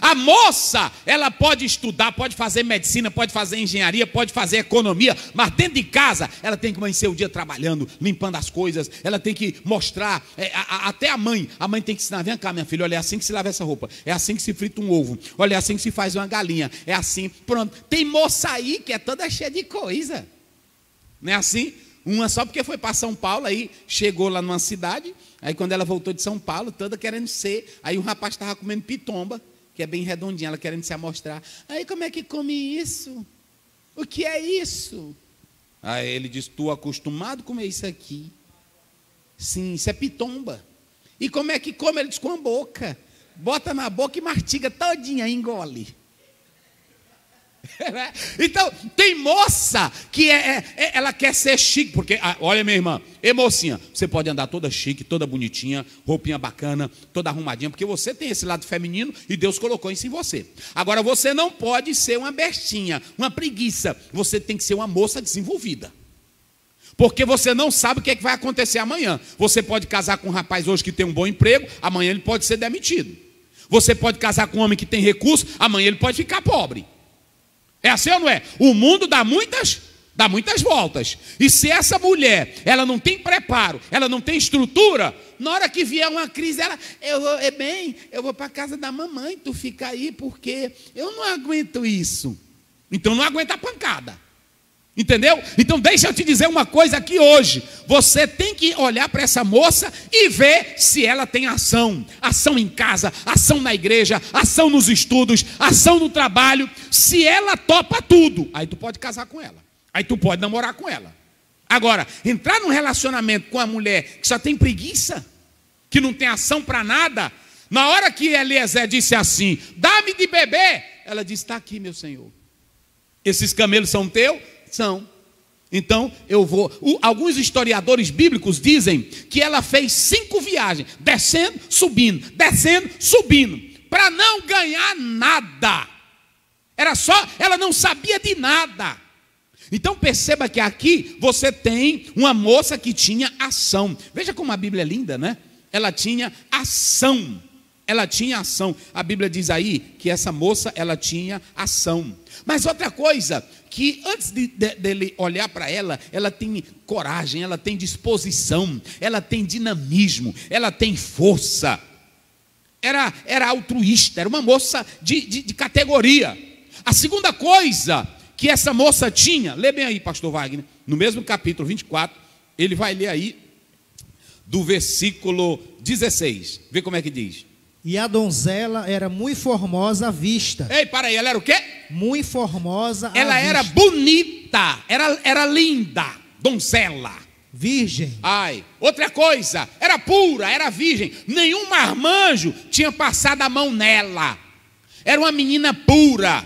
A moça, ela pode estudar, pode fazer medicina, pode fazer engenharia, pode fazer economia, mas dentro de casa ela tem que amanhecer o dia trabalhando, limpando as coisas, ela tem que mostrar, é, a, a, até a mãe, a mãe tem que ensinar, vem cá minha filha, olha, é assim que se lava essa roupa, é assim que se frita um ovo, olha, é assim que se faz uma galinha, é assim, pronto. Tem moça aí que é toda cheia de coisa, não é assim? Uma só porque foi para São Paulo, aí chegou lá numa cidade, aí quando ela voltou de São Paulo, toda querendo ser, aí o rapaz estava comendo pitomba, que é bem redondinha, ela querendo se amostrar. Aí como é que come isso? O que é isso? Aí ele diz: Tu acostumado a comer isso aqui? Sim, isso é pitomba. E como é que come? Ele diz: Com a boca. Bota na boca e martiga todinha, engole. (laughs) Né? então, tem moça que é, é, é, ela quer ser chique, porque, ah, olha, minha irmã, e mocinha, você pode andar toda chique, toda bonitinha, roupinha bacana, toda arrumadinha, porque você tem esse lado feminino e Deus colocou isso em você. Agora, você não pode ser uma bestinha, uma preguiça, você tem que ser uma moça desenvolvida. Porque você não sabe o que, é que vai acontecer amanhã. Você pode casar com um rapaz hoje que tem um bom emprego, amanhã ele pode ser demitido. Você pode casar com um homem que tem recurso, amanhã ele pode ficar pobre. É assim ou não é? O mundo dá muitas, dá muitas voltas. E se essa mulher, ela não tem preparo, ela não tem estrutura, na hora que vier uma crise, ela, eu vou, é bem, eu vou para casa da mamãe, tu fica aí porque eu não aguento isso. Então não aguenta a pancada. Entendeu? Então deixa eu te dizer uma coisa aqui hoje. Você tem que olhar para essa moça e ver se ela tem ação. Ação em casa, ação na igreja, ação nos estudos, ação no trabalho. Se ela topa tudo, aí tu pode casar com ela. Aí tu pode namorar com ela. Agora, entrar num relacionamento com a mulher que só tem preguiça, que não tem ação para nada, na hora que Eliezer disse assim: "Dá-me de beber", ela disse: "Está aqui, meu senhor. Esses camelos são teus?" perseguição. Então eu vou. O, alguns historiadores bíblicos dizem que ela fez cinco viagens, descendo, subindo, descendo, subindo, para não ganhar nada. Era só, ela não sabia de nada. Então perceba que aqui você tem uma moça que tinha ação. Veja como a Bíblia é linda, né? Ela tinha ação. Ela tinha ação. A Bíblia diz aí que essa moça ela tinha ação. Mas outra coisa, que antes de, de, dele olhar para ela, ela tem coragem, ela tem disposição, ela tem dinamismo, ela tem força. Era, era altruísta, era uma moça de, de, de categoria. A segunda coisa que essa moça tinha, lê bem aí, pastor Wagner, no mesmo capítulo 24, ele vai ler aí do versículo 16. Vê como é que diz. E a donzela era muito formosa à vista. Ei, para aí, ela era o quê? Muito formosa Ela era vista. bonita, era, era linda, donzela. Virgem. Ai, outra coisa, era pura, era virgem. Nenhum marmanjo tinha passado a mão nela. Era uma menina pura.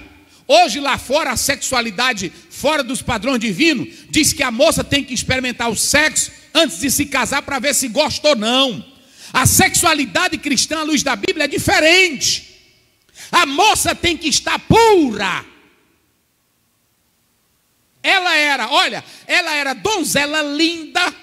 Hoje lá fora a sexualidade fora dos padrões divinos diz que a moça tem que experimentar o sexo antes de se casar para ver se gosta ou não. A sexualidade cristã à luz da Bíblia é diferente. A moça tem que estar pura. Ela era, olha, ela era donzela linda,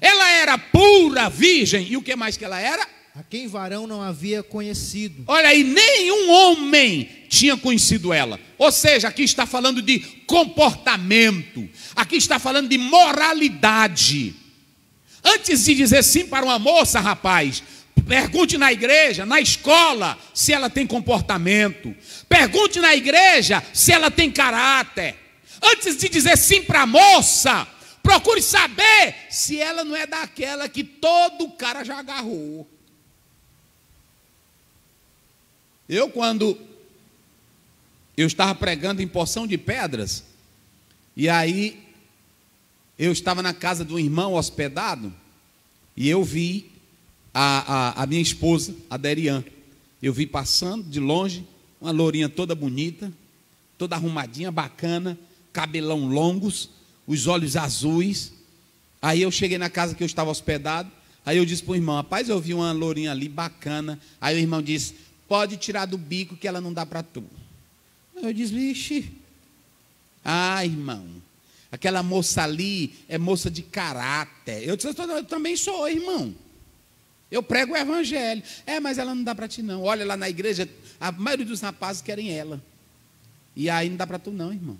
ela era pura, virgem. E o que mais que ela era? A quem varão não havia conhecido. Olha aí, nenhum homem tinha conhecido ela. Ou seja, aqui está falando de comportamento, aqui está falando de moralidade. Antes de dizer sim para uma moça, rapaz, pergunte na igreja, na escola, se ela tem comportamento. Pergunte na igreja se ela tem caráter. Antes de dizer sim para a moça, procure saber se ela não é daquela que todo cara já agarrou. Eu, quando eu estava pregando em Poção de Pedras, e aí eu estava na casa de um irmão hospedado e eu vi a, a, a minha esposa, a Derian. Eu vi passando de longe uma lourinha toda bonita, toda arrumadinha, bacana, cabelão longos, os olhos azuis. Aí eu cheguei na casa que eu estava hospedado, aí eu disse para o irmão, rapaz, eu vi uma lourinha ali bacana. Aí o irmão disse, pode tirar do bico que ela não dá para tu. Eu disse, vixe, ah, irmão, Aquela moça ali é moça de caráter. Eu, disse, eu também sou, irmão. Eu prego o evangelho. É, mas ela não dá para ti, não. Olha lá na igreja, a maioria dos rapazes querem ela. E aí não dá para tu, não, irmão.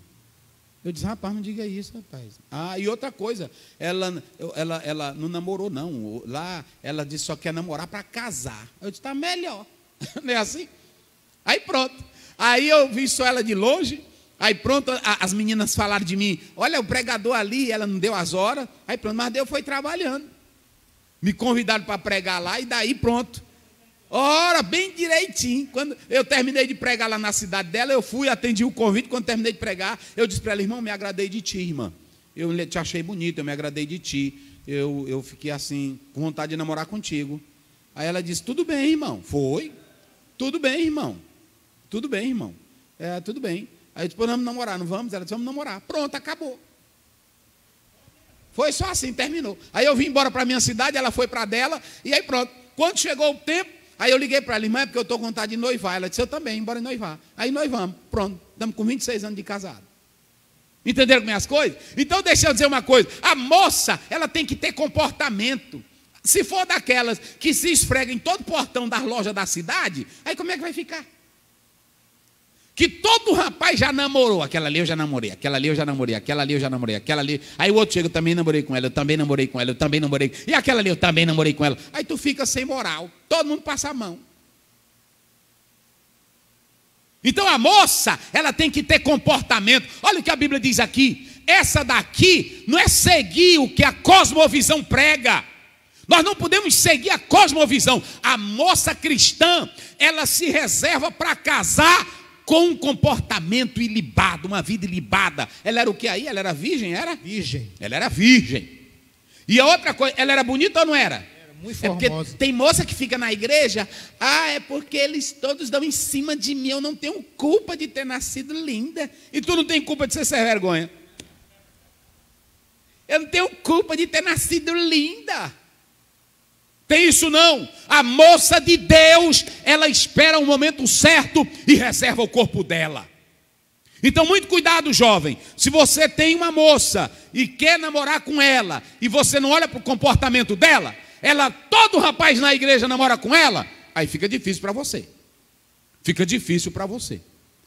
Eu disse, rapaz, não diga isso, rapaz. Ah, e outra coisa, ela, ela, ela não namorou, não. Lá ela disse só quer namorar para casar. Eu disse, tá melhor. (laughs) Não é assim? Aí pronto. Aí eu vi só ela de longe. Aí pronto, as meninas falaram de mim, olha o pregador ali, ela não deu as horas. Aí pronto, mas Deus foi trabalhando. Me convidaram para pregar lá e daí pronto. Ora, bem direitinho. Quando eu terminei de pregar lá na cidade dela, eu fui, atendi o convite. Quando terminei de pregar, eu disse para ela, irmão, me agradei de ti, irmã. Eu te achei bonito, eu me agradei de ti. Eu, eu fiquei assim, com vontade de namorar contigo. Aí ela disse, tudo bem, irmão. Foi. Tudo bem, irmão. Tudo bem, irmão. É, tudo bem. Aí eu disse, vamos namorar, não vamos? Ela disse, vamos namorar. Pronto, acabou. Foi só assim, terminou. Aí eu vim embora para minha cidade, ela foi para dela, e aí pronto. Quando chegou o tempo, aí eu liguei para ela, irmã, é porque eu estou com vontade de noivar. Ela disse, eu também, embora noivar. Aí nós vamos, pronto, estamos com 26 anos de casado. Entenderam como coisas? Então deixa eu dizer uma coisa, a moça, ela tem que ter comportamento. Se for daquelas que se esfrega em todo portão das lojas da cidade, aí como é que vai ficar? que todo rapaz já namorou. Aquela ali eu já namorei, aquela ali eu já namorei, aquela ali eu já namorei, aquela ali. Aí o outro chega, eu também namorei com ela, eu também namorei com ela, eu também namorei. E aquela ali eu também namorei com ela. Aí tu fica sem moral. Todo mundo passa a mão. Então a moça, ela tem que ter comportamento. Olha o que a Bíblia diz aqui. Essa daqui não é seguir o que a cosmovisão prega. Nós não podemos seguir a cosmovisão. A moça cristã, ela se reserva para casar com um comportamento ilibado, uma vida ilibada. Ela era o que aí? Ela era virgem, era? Virgem. Ela era virgem. E a outra coisa, ela era bonita ou não era? Era muito formosa. É porque tem moça que fica na igreja, ah, é porque eles todos dão em cima de mim, eu não tenho culpa de ter nascido linda. E tu não tem culpa de ser sem vergonha. Eu não tenho culpa de ter nascido linda. Tem isso não. A moça de Deus, ela espera o um momento certo e reserva o corpo dela. Então, muito cuidado, jovem. Se você tem uma moça e quer namorar com ela, e você não olha para o comportamento dela, ela, todo rapaz na igreja namora com ela, aí fica difícil para você. Fica difícil para você.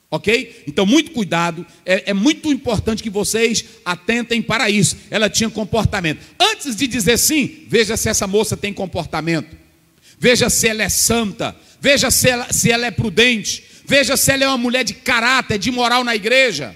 Ok? Então, muito cuidado. É, é, muito importante que vocês atentem para isso. Ela tinha comportamento. Antes de dizer sim, veja se essa moça tem comportamento. Veja se ela é santa. Veja se ela, se ela é prudente. Veja se ela é uma mulher de caráter, de moral na igreja.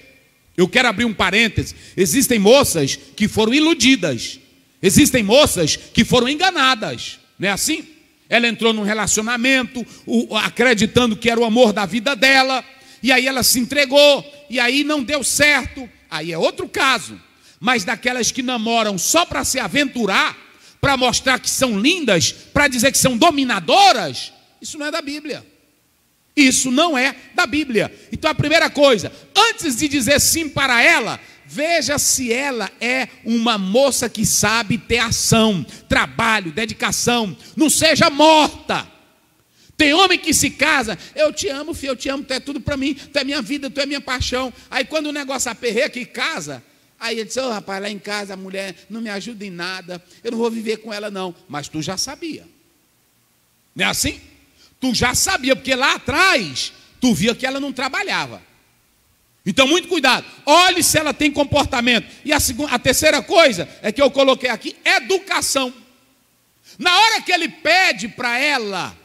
Eu quero abrir um parêntese. Existem moças que foram iludidas. Existem moças que foram enganadas. Não é assim? Ela entrou num relacionamento, o, acreditando que era o amor da vida dela e aí ela se entregou, e aí não deu certo, aí é outro caso. Mas daquelas que namoram só para se aventurar, para mostrar que são lindas, para dizer que são dominadoras, isso não é da Bíblia. Isso não é da Bíblia. Então a primeira coisa, antes de dizer sim para ela, Veja se ela é uma moça que sabe ter ação, trabalho, dedicação. Não seja morta. Tem homem que se casa, eu te amo, filho, eu te amo, tu é tudo para mim, tu é minha vida, tu é minha paixão. Aí quando o negócio aperreia que casa, aí ele disse, ô oh, rapaz, lá em casa a mulher não me ajuda em nada, eu não vou viver com ela não. Mas tu já sabia. Não é assim? Tu já sabia, porque lá atrás tu via que ela não trabalhava. Então, muito cuidado. Olhe se ela tem comportamento. E a, segunda, a terceira coisa é que eu coloquei aqui: educação. Na hora que ele pede para ela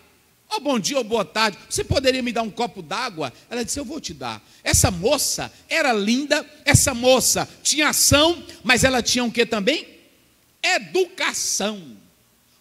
Ó oh, bom dia, ou oh, boa tarde. Você poderia me dar um copo d'água? Ela disse: Eu vou te dar. Essa moça era linda, essa moça tinha ação, mas ela tinha o um que também? Educação.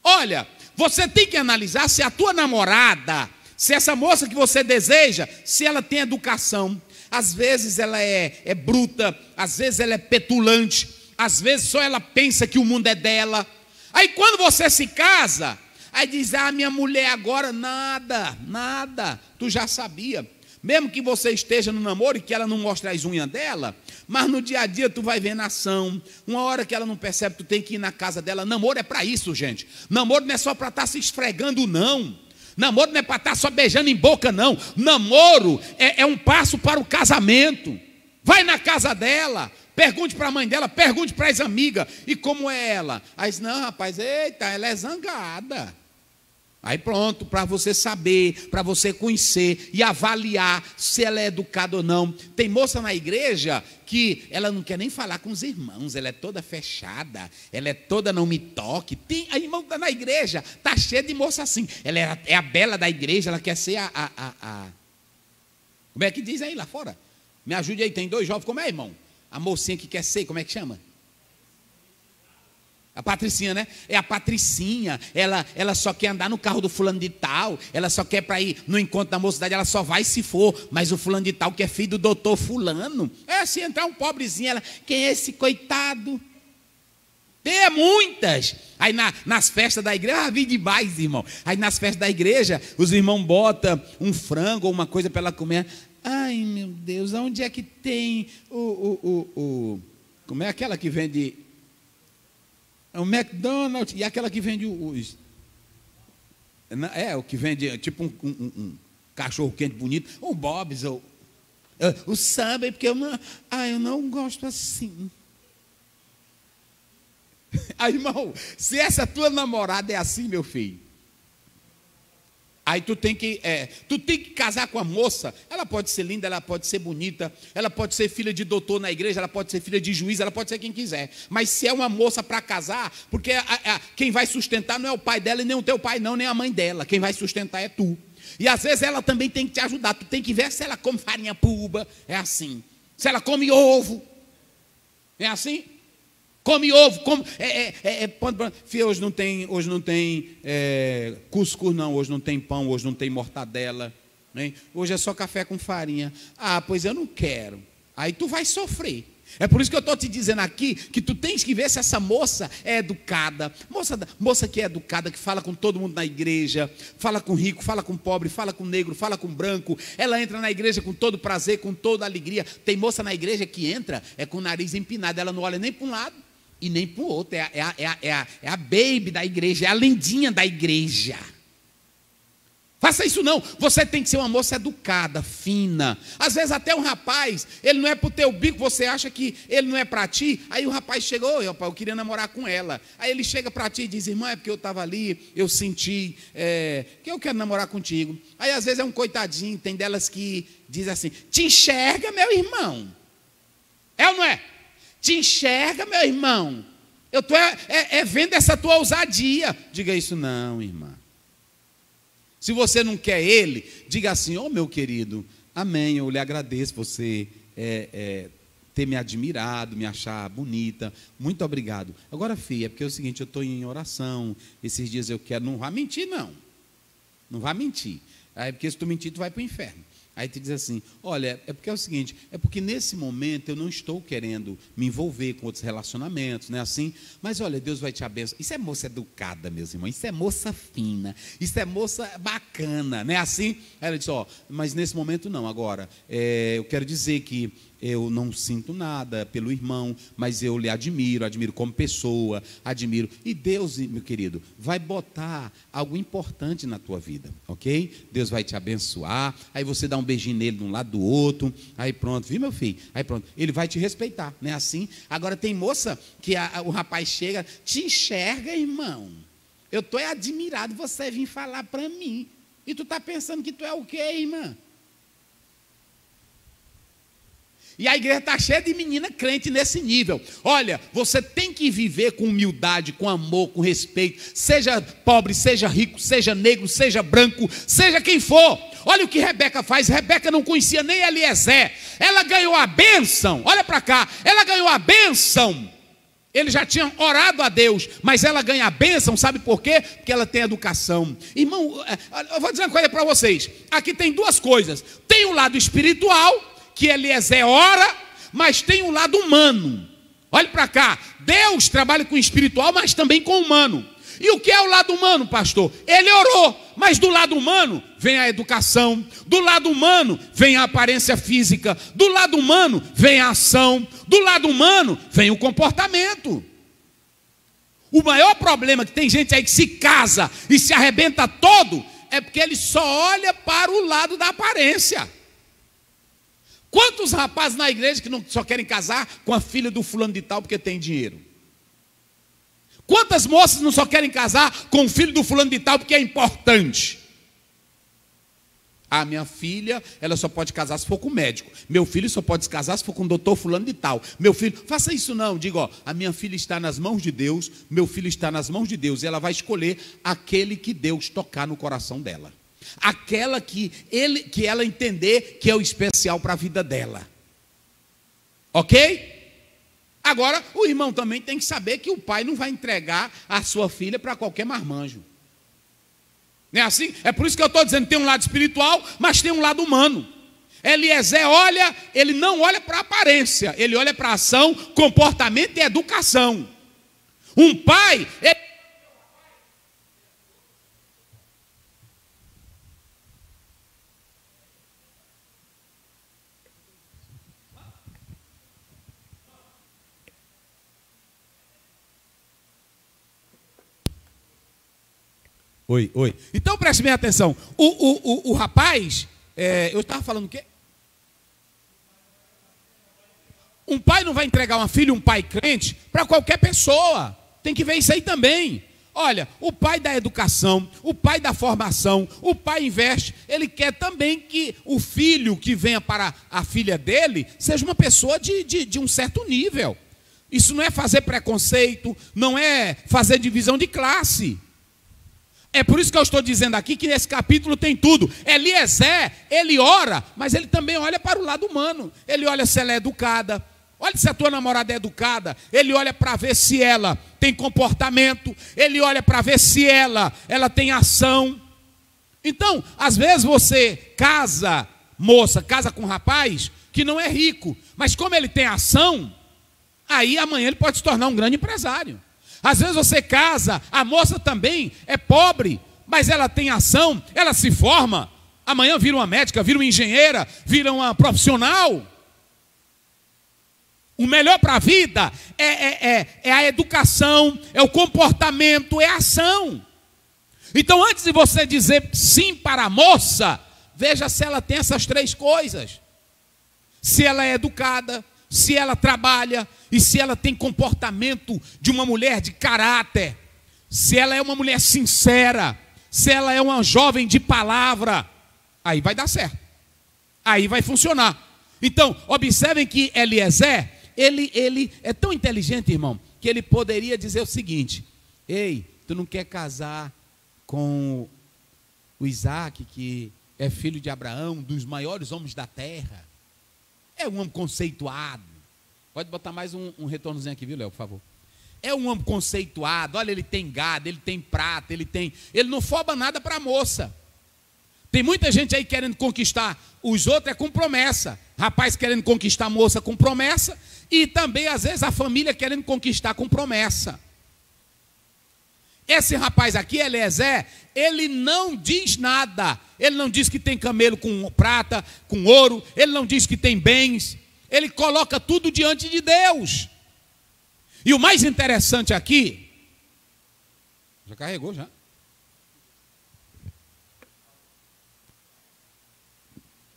Olha, você tem que analisar se a tua namorada, se essa moça que você deseja, se ela tem educação. Às vezes ela é, é bruta, às vezes ela é petulante, às vezes só ela pensa que o mundo é dela. Aí quando você se casa, Aí diz: Ah, minha mulher agora, nada, nada, tu já sabia. Mesmo que você esteja no namoro e que ela não mostre as unhas dela, mas no dia a dia tu vai ver na ação. Uma hora que ela não percebe, tu tem que ir na casa dela. Namoro é para isso, gente. Namoro não é só para estar tá se esfregando, não. Namoro não é para estar tá só beijando em boca, não. Namoro é, é um passo para o casamento. Vai na casa dela, pergunte para a mãe dela, pergunte para as amigas. E como é ela? Aí diz, não, rapaz, eita, ela é zangada. Aí pronto, para você saber, para você conhecer e avaliar se ela é educada ou não. Tem moça na igreja que ela não quer nem falar com os irmãos, ela é toda fechada, ela é toda não me toque. Tem a irmã tá na igreja, tá cheia de moça assim. Ela é a, é a bela da igreja, ela quer ser a, a, a, Como é que diz aí lá fora? Me ajude aí, tem dois jovens, como é, irmão? A mocinha que quer ser, como é que chama? A Patricinha, né? É a Patricinha. Ela, ela só quer andar no carro do fulano de tal. Ela só quer para ir no encontro da mocidade. Ela só vai se for. Mas o fulano de tal que é filho do doutor fulano. É, se entrar um pobrezinho, ela... Quem é esse coitado? Tem é muitas. Aí na, nas festas da igreja, ah, vi demais, irmão. Aí nas festas da igreja, os irmãos botam um frango ou uma coisa para ela comer. Ai, meu Deus, aonde é que tem o, o, o, o... Como é aquela que vende é o McDonald's e aquela que vende os. É, o que vende é tipo um, um, um cachorro quente bonito, o Bob's, ou, uh, o Subway, porque eu não, ah, eu não gosto assim. (laughs) Aí, irmão, se essa tua namorada é assim, meu filho, Aí tu tem que, é, tu tem que casar com a moça. Ela pode ser linda, ela pode ser bonita, ela pode ser filha de doutor na igreja, ela pode ser filha de juiz, ela pode ser quem quiser. Mas se é uma moça para casar, porque a, a, quem vai sustentar não é o pai dela e nem o teu pai não, nem a mãe dela. Quem vai sustentar é tu. E às vezes ela também tem que te ajudar. Tu tem que ver se ela come farinha puba, é assim. Se ela come ovo, é assim come ovo, come. É, é, é, é Fia, hoje não tem, hoje não tem é, cuscuz, não, hoje não tem pão, hoje não tem mortadela. Né? Hoje é só café com farinha. Ah, pois eu não quero. Aí tu vai sofrer. É por isso que eu estou te dizendo aqui que tu tens que ver se essa moça é educada. Moça, moça que é educada, que fala com todo mundo na igreja, fala com rico, fala com pobre, fala com negro, fala com branco. Ela entra na igreja com todo prazer, com toda alegria. Tem moça na igreja que entra é com o nariz empinado, ela não olha nem para um lado e nem para o outro. É, é a, é, a, é, a, é a baby da igreja, é a lendinha da igreja. Faça isso não. Você tem que ser uma moça educada, fina. Às vezes até um rapaz, ele não é pro teu bico, você acha que ele não é para ti. Aí o rapaz chegou, eu eu queria namorar com ela. Aí ele chega para ti e diz, irmã, é porque eu estava ali, eu senti é, que eu quero namorar contigo. Aí às vezes é um coitadinho, tem delas que diz assim, te enxerga, meu irmão. É ou não é? Te enxerga, meu irmão. Eu estou é, é, é vendo essa tua ousadia. Diga isso, não, irmã. Se você não quer ele, diga assim: Ô oh, meu querido, amém. Eu lhe agradeço você é, é, ter me admirado, me achar bonita. Muito obrigado. Agora, filha, é porque é o seguinte: eu estou em oração. Esses dias eu quero. Não vá mentir, não. Não vá mentir. Aí, porque se tu mentir, tu vai para o inferno. Aí tu diz assim: olha, é porque é o seguinte, é porque nesse momento eu não estou querendo me envolver com outros relacionamentos, não é assim? Mas olha, Deus vai te abençoar. Isso é moça educada, meus irmãos, isso é moça fina, isso é moça bacana, não é assim? ela diz: ó, mas nesse momento não, agora, é, eu quero dizer que eu não sinto nada pelo irmão, mas eu lhe admiro, admiro como pessoa, admiro. E Deus, meu querido, vai botar algo importante na tua vida, ok? Deus vai te abençoar, aí você dá um beijinho nele de um lado do outro, aí pronto, viu, meu filho? Aí pronto, ele vai te respeitar, né? Assim. Agora tem moça que a, a, o rapaz chega, te enxerga, irmão. Eu estou é admirado você vir falar para mim. E tu está pensando que tu é o quê, irmã? E a igreja está cheia de menina crente nesse nível. Olha, você tem que viver com humildade, com amor, com respeito. Seja pobre, seja rico, seja negro, seja branco, seja quem for. Olha o que Rebeca faz. Rebeca não conhecia nem Eliezer. Ela ganhou a bênção. Olha para cá. Ela ganhou a bênção. Ele já tinha orado a Deus, mas ela ganha a bênção, sabe por quê? Porque ela tem educação. Irmão, eh, eh, eu vou dizer uma coisa para vocês. Aqui tem duas coisas: tem o lado espiritual que Eliezer é ora, mas tem um lado humano. Olhe para cá, Deus trabalha com o espiritual, mas também com o humano. E o que é o lado humano, pastor? Ele orou, mas do lado humano vem a educação, do lado humano vem a aparência física, do lado humano vem a ação, do lado humano vem o comportamento. O maior problema é que tem gente aí que se casa e se arrebenta todo é porque ele só olha para o lado da aparência. Quantos rapazes na igreja que não só querem casar com a filha do fulano de tal porque tem dinheiro? Quantas moças não só querem casar com o filho do fulano de tal porque é importante? Ah, minha filha, ela só pode casar se for com médico. Meu filho só pode se casar se for com o doutor fulano de tal. Meu filho, faça isso não. Diga, ó, a minha filha está nas mãos de Deus, meu filho está nas mãos de Deus. E ela vai escolher aquele que Deus tocar no coração dela aquela que, ele, que ela entender que é o especial para a vida dela. Ok? Agora, o irmão também tem que saber que o pai não vai entregar a sua filha para qualquer marmanjo. Não é assim? É por isso que eu estou dizendo: tem um lado espiritual, mas tem um lado humano. Eliezer olha, ele não olha para a aparência, ele olha para ação, comportamento e educação. Um pai, ele Oi, oi. Então preste bem atenção. O, o, o, o rapaz, é, eu estava falando o quê? Um pai não vai entregar uma filha, um pai crente, para qualquer pessoa. Tem que ver isso aí também. Olha, o pai da educação, o pai da formação, o pai investe, ele quer também que o filho que venha para a filha dele seja uma pessoa de, de, de um certo nível. Isso não é fazer preconceito, não é fazer divisão de classe. É por isso que eu estou dizendo aqui que nesse capítulo tem tudo. Eliezer, ele ora, mas ele também olha para o lado humano. Ele olha se ela é educada, olha se a tua namorada é educada. Ele olha para ver se ela tem comportamento, ele olha para ver se ela, ela tem ação. Então, às vezes você casa, moça, casa com um rapaz que não é rico, mas como ele tem ação, aí amanhã ele pode se tornar um grande empresário. Às vezes você casa, a moça também é pobre, mas ela tem ação, ela se forma. Amanhã vira uma médica, vira uma engenheira, vira uma profissional. O melhor para a vida é, é, é, é, a educação, é o comportamento, é a ação. Então, antes de você dizer sim para a moça, veja se ela tem essas três coisas: se ela é educada, se ela trabalha e se ela tem comportamento de uma mulher de caráter, se ela é uma mulher sincera, se ela é uma jovem de palavra, aí vai dar certo. Aí vai funcionar. Então, observem que Eliezer, ele, ele é tão inteligente, irmão, que ele poderia dizer o seguinte: Ei, tu não quer casar com o Isaac, que é filho de Abraão, dos maiores homens da terra? É um homem conceituado. Pode botar mais um, um retornozinho aqui, viu, Léo, por favor. É um homem conceituado. Olha, ele tem gado, ele tem prata, ele tem. Ele não foba nada para a moça. Tem muita gente aí querendo conquistar os outros é com promessa. Rapaz querendo conquistar moça com promessa. E também, às vezes, a família querendo conquistar com promessa. Esse rapaz aqui, Eliezer, ele não diz nada. Ele não diz que tem camelo com prata, com ouro. Ele não diz que tem bens. Ele coloca tudo diante de Deus. E o mais interessante aqui. Já carregou já?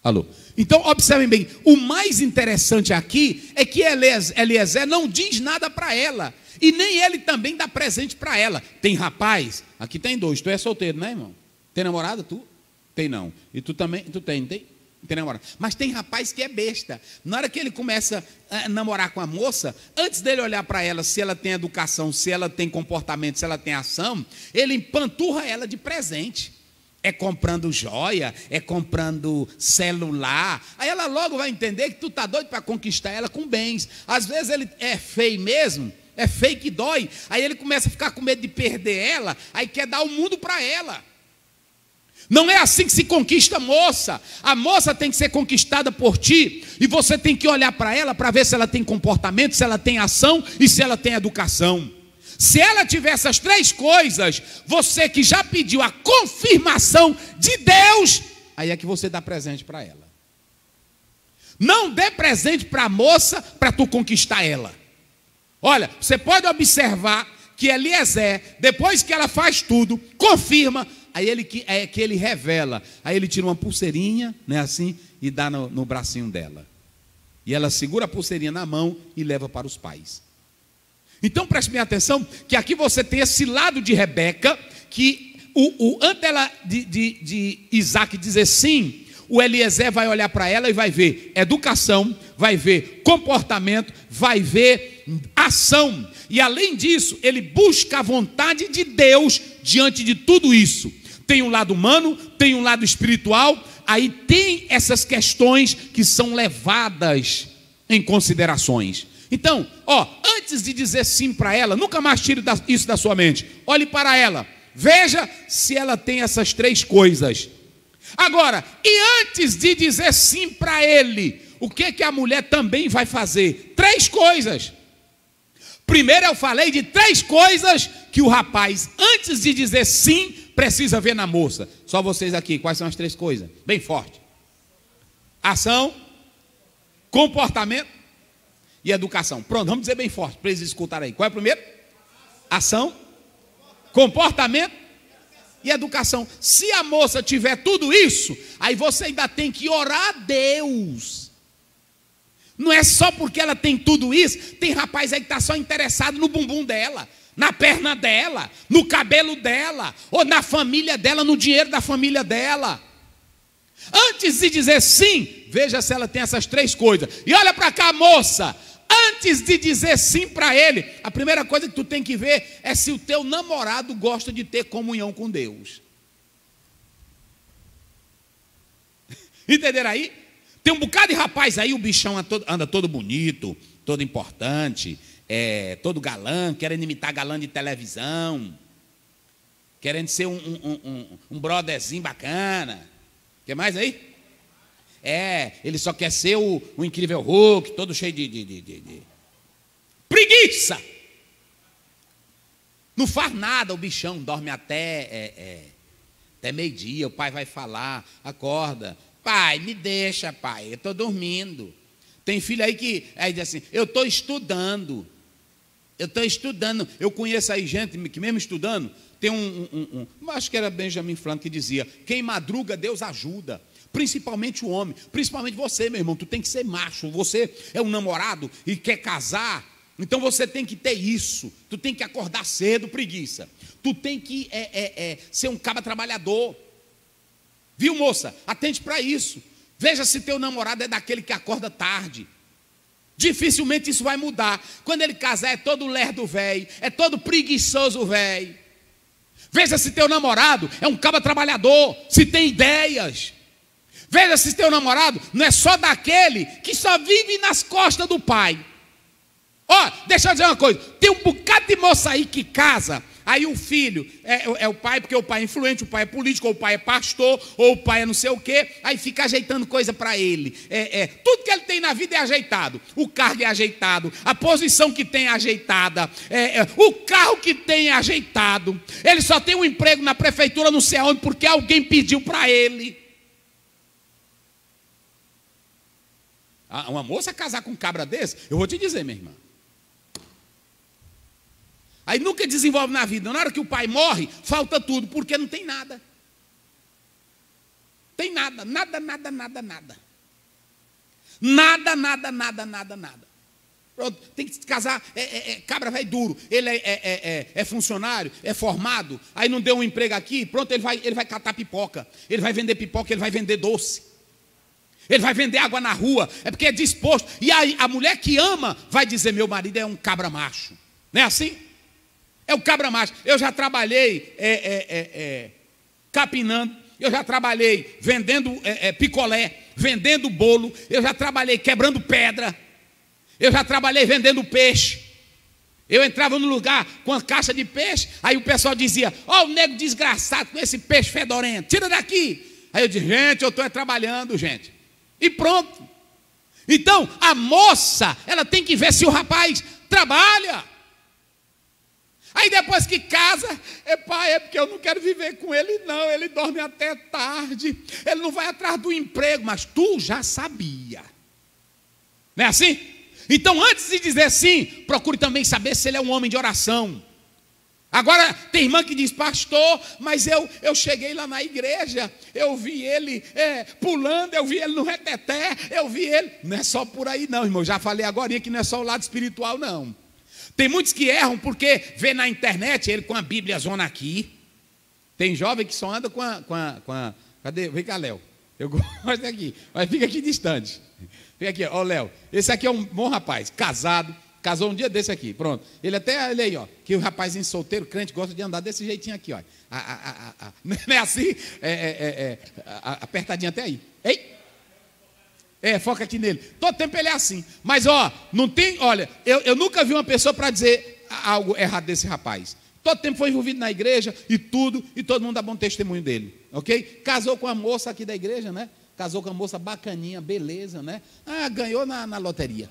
Alô. Então, observem bem: o mais interessante aqui é que Eliezer não diz nada para ela. E nem ele também dá presente para ela. Tem rapaz, aqui tem dois, tu é solteiro, né, irmão? Tem namorada? Tu? Tem não. E tu também, tu tem, tem? Tem namorada. Mas tem rapaz que é besta. Na hora que ele começa a namorar com a moça, antes dele olhar para ela se ela tem educação, se ela tem comportamento, se ela tem ação, ele empanturra ela de presente. É comprando joia, é comprando celular. Aí ela logo vai entender que tu tá doido para conquistar ela com bens. Às vezes ele é feio mesmo, é feio que dói. Aí ele começa a ficar com medo de perder ela, aí quer dar o mundo para ela. Não é assim que se conquista a moça. A moça tem que ser conquistada por ti. E você tem que olhar para ela para ver se ela tem comportamento, se ela tem ação e se ela tem educação. Se ela tiver essas três coisas, você que já pediu a confirmação de Deus, aí é que você dá presente para ela. Não dê presente para a moça para tu conquistar ela. Olha, você pode observar que Eliezer, depois que ela faz tudo, confirma, aí ele que, é que ele revela. Aí ele tira uma pulseirinha, né, assim, e dá no, no bracinho dela. E ela segura a pulseirinha na mão e leva para os pais. Então preste bem atenção que aqui você tem esse lado de Rebeca, que o, o antes dela de, de, de Isaac dizer sim, o Eliezer vai olhar para ela e vai ver educação, vai ver comportamento, vai ver ação. E além disso, ele busca a vontade de Deus diante de tudo isso. Tem um lado humano, tem um lado espiritual, aí tem essas questões que são levadas em considerações. Então, ó, antes de dizer sim para ela, nunca mais tire isso da sua mente. Olhe para ela, veja se ela tem essas três coisas. Agora, e antes de dizer sim para ele, o que, que a mulher também vai fazer? Três coisas. Primeiro, eu falei de três coisas que o rapaz, antes de dizer sim, precisa ver na moça. Só vocês aqui, quais são as três coisas? Bem forte: ação, comportamento e educação. Pronto, vamos dizer bem forte para eles escutarem aí. Qual é o primeiro? Ação, comportamento e educação. Se a moça tiver tudo isso, aí você ainda tem que orar a Deus não é só porque ela tem tudo isso, tem rapaz aí que está só interessado no bumbum dela, na perna dela, no cabelo dela, ou na família dela, no dinheiro da família dela. Antes de dizer sim, veja se ela tem essas três coisas. E olha para cá, moça. Antes de dizer sim para ele, a primeira coisa que tu tem que ver é se o teu namorado gosta de ter comunhão com Deus. (laughs) Entenderam aí? Tem um bocado de rapaz aí, o bichão é anda todo bonito, todo importante, é, todo galã, querendo imitar galã de televisão, querendo ser um, um, um, um brotherzinho bacana. Quer mais aí? É, ele só quer ser o, o incrível Hulk, todo cheio de, de, de, de, Preguiça! Não faz nada, o bichão dorme até, é, é, até meio-dia, o pai vai falar, acorda, Pai, me deixa, pai, eu estou dormindo. Tem filho aí que aí diz assim: eu estou estudando. Eu estou estudando. Eu conheço aí gente que, mesmo estudando, tem um, um, um, Acho que era Benjamin Franklin que dizia: quem madruga, Deus ajuda. Principalmente o homem, principalmente você, meu irmão. Tu tem que ser macho. Você é um namorado e quer casar. Então você tem que ter isso. Tu tem que acordar cedo, preguiça. Tu tem que é, é, é, ser um caba trabalhador. Viu, moça? Atente para isso. Veja se teu namorado é daquele que acorda tarde. Dificilmente isso vai mudar. Quando ele casar, é todo lerdo velho, é todo preguiçoso velho. Veja se teu namorado é um caba trabalhador, se tem ideias. Veja se teu namorado não é só daquele que só vive nas costas do pai. Ó, oh, deixa eu dizer uma coisa: tem um bocado de moça aí que casa Aí o filho é, é, o pai, porque o pai é influente, o pai é político, ou o pai é pastor, ou o pai é não sei o quê, aí fica ajeitando coisa para ele. É, é, tudo que ele tem na vida é ajeitado. O cargo é ajeitado, a posição que tem é ajeitada, é, é o carro que tem é ajeitado. Ele só tem um emprego na prefeitura, não sei aonde, porque alguém pediu para ele. Ah, uma moça casar com um cabra desse, eu vou te dizer, minha irmã. Aí nunca desenvolve na vida. Na hora que o pai morre, falta tudo, porque não tem nada. Tem nada, nada, nada, nada, nada. Nada, nada, nada, nada, nada. Pronto, tem que se casar. É, é, é cabra vai duro. Ele é é, é, é, é, funcionário, é formado. Aí não deu um emprego aqui. Pronto, ele vai, ele vai catar pipoca. Ele vai vender pipoca, ele vai vender doce. Ele vai vender água na rua. É porque é disposto. E aí a mulher que ama vai dizer: Meu marido é um cabra macho. Não é assim? É o cabra macho. Eu já trabalhei é, é, é, é capinando, eu já trabalhei vendendo é, é, picolé, vendendo bolo, eu já trabalhei quebrando pedra, eu já trabalhei vendendo peixe. Eu entrava no lugar com a caixa de peixe, aí o pessoal dizia: Ó, oh, o nego desgraçado com esse peixe fedorento, tira daqui. Aí eu dizia: Gente, eu estou trabalhando, gente. E pronto. Então, a moça, ela tem que ver se o rapaz trabalha. Aí depois que casa, é pai, é porque eu não quero viver com ele, não. Ele dorme até tarde, ele não vai atrás do emprego, mas tu já sabia. Não é assim? Então, antes de dizer sim, procure também saber se ele é um homem de oração. Agora, tem irmã que diz, pastor, mas eu, eu cheguei lá na igreja, eu vi ele é, pulando, eu vi ele no reteté, eu vi ele. Não é só por aí, não, irmão. Já falei agora que não é só o lado espiritual, não. Tem muitos que erram porque vê na internet ele com a Bíblia zona aqui. Tem jovem que só anda com a. Com a, com a cadê? Vem cá, Léo. Eu (laughs) gosto daqui, mas fica aqui distante. Vem aqui, ó, Léo. Esse aqui é um bom rapaz, casado. Casou um dia desse aqui, pronto. Ele até, ele aí, ó, que o rapazinho solteiro, crente, gosta de andar desse jeitinho aqui, ó. A, a, a, (laughs) não é assim? É, é, é, é apertadinho até aí. Ei! É, foca aqui nele. Todo tempo ele é assim. Mas, ó, não tem. Olha, eu, eu nunca vi uma pessoa para dizer algo errado desse rapaz. Todo tempo foi envolvido na igreja e tudo, e todo mundo dá bom testemunho dele, ok? Casou com a moça aqui da igreja, né? Casou com a moça bacaninha, beleza, né? Ah, ganhou na, na loteria.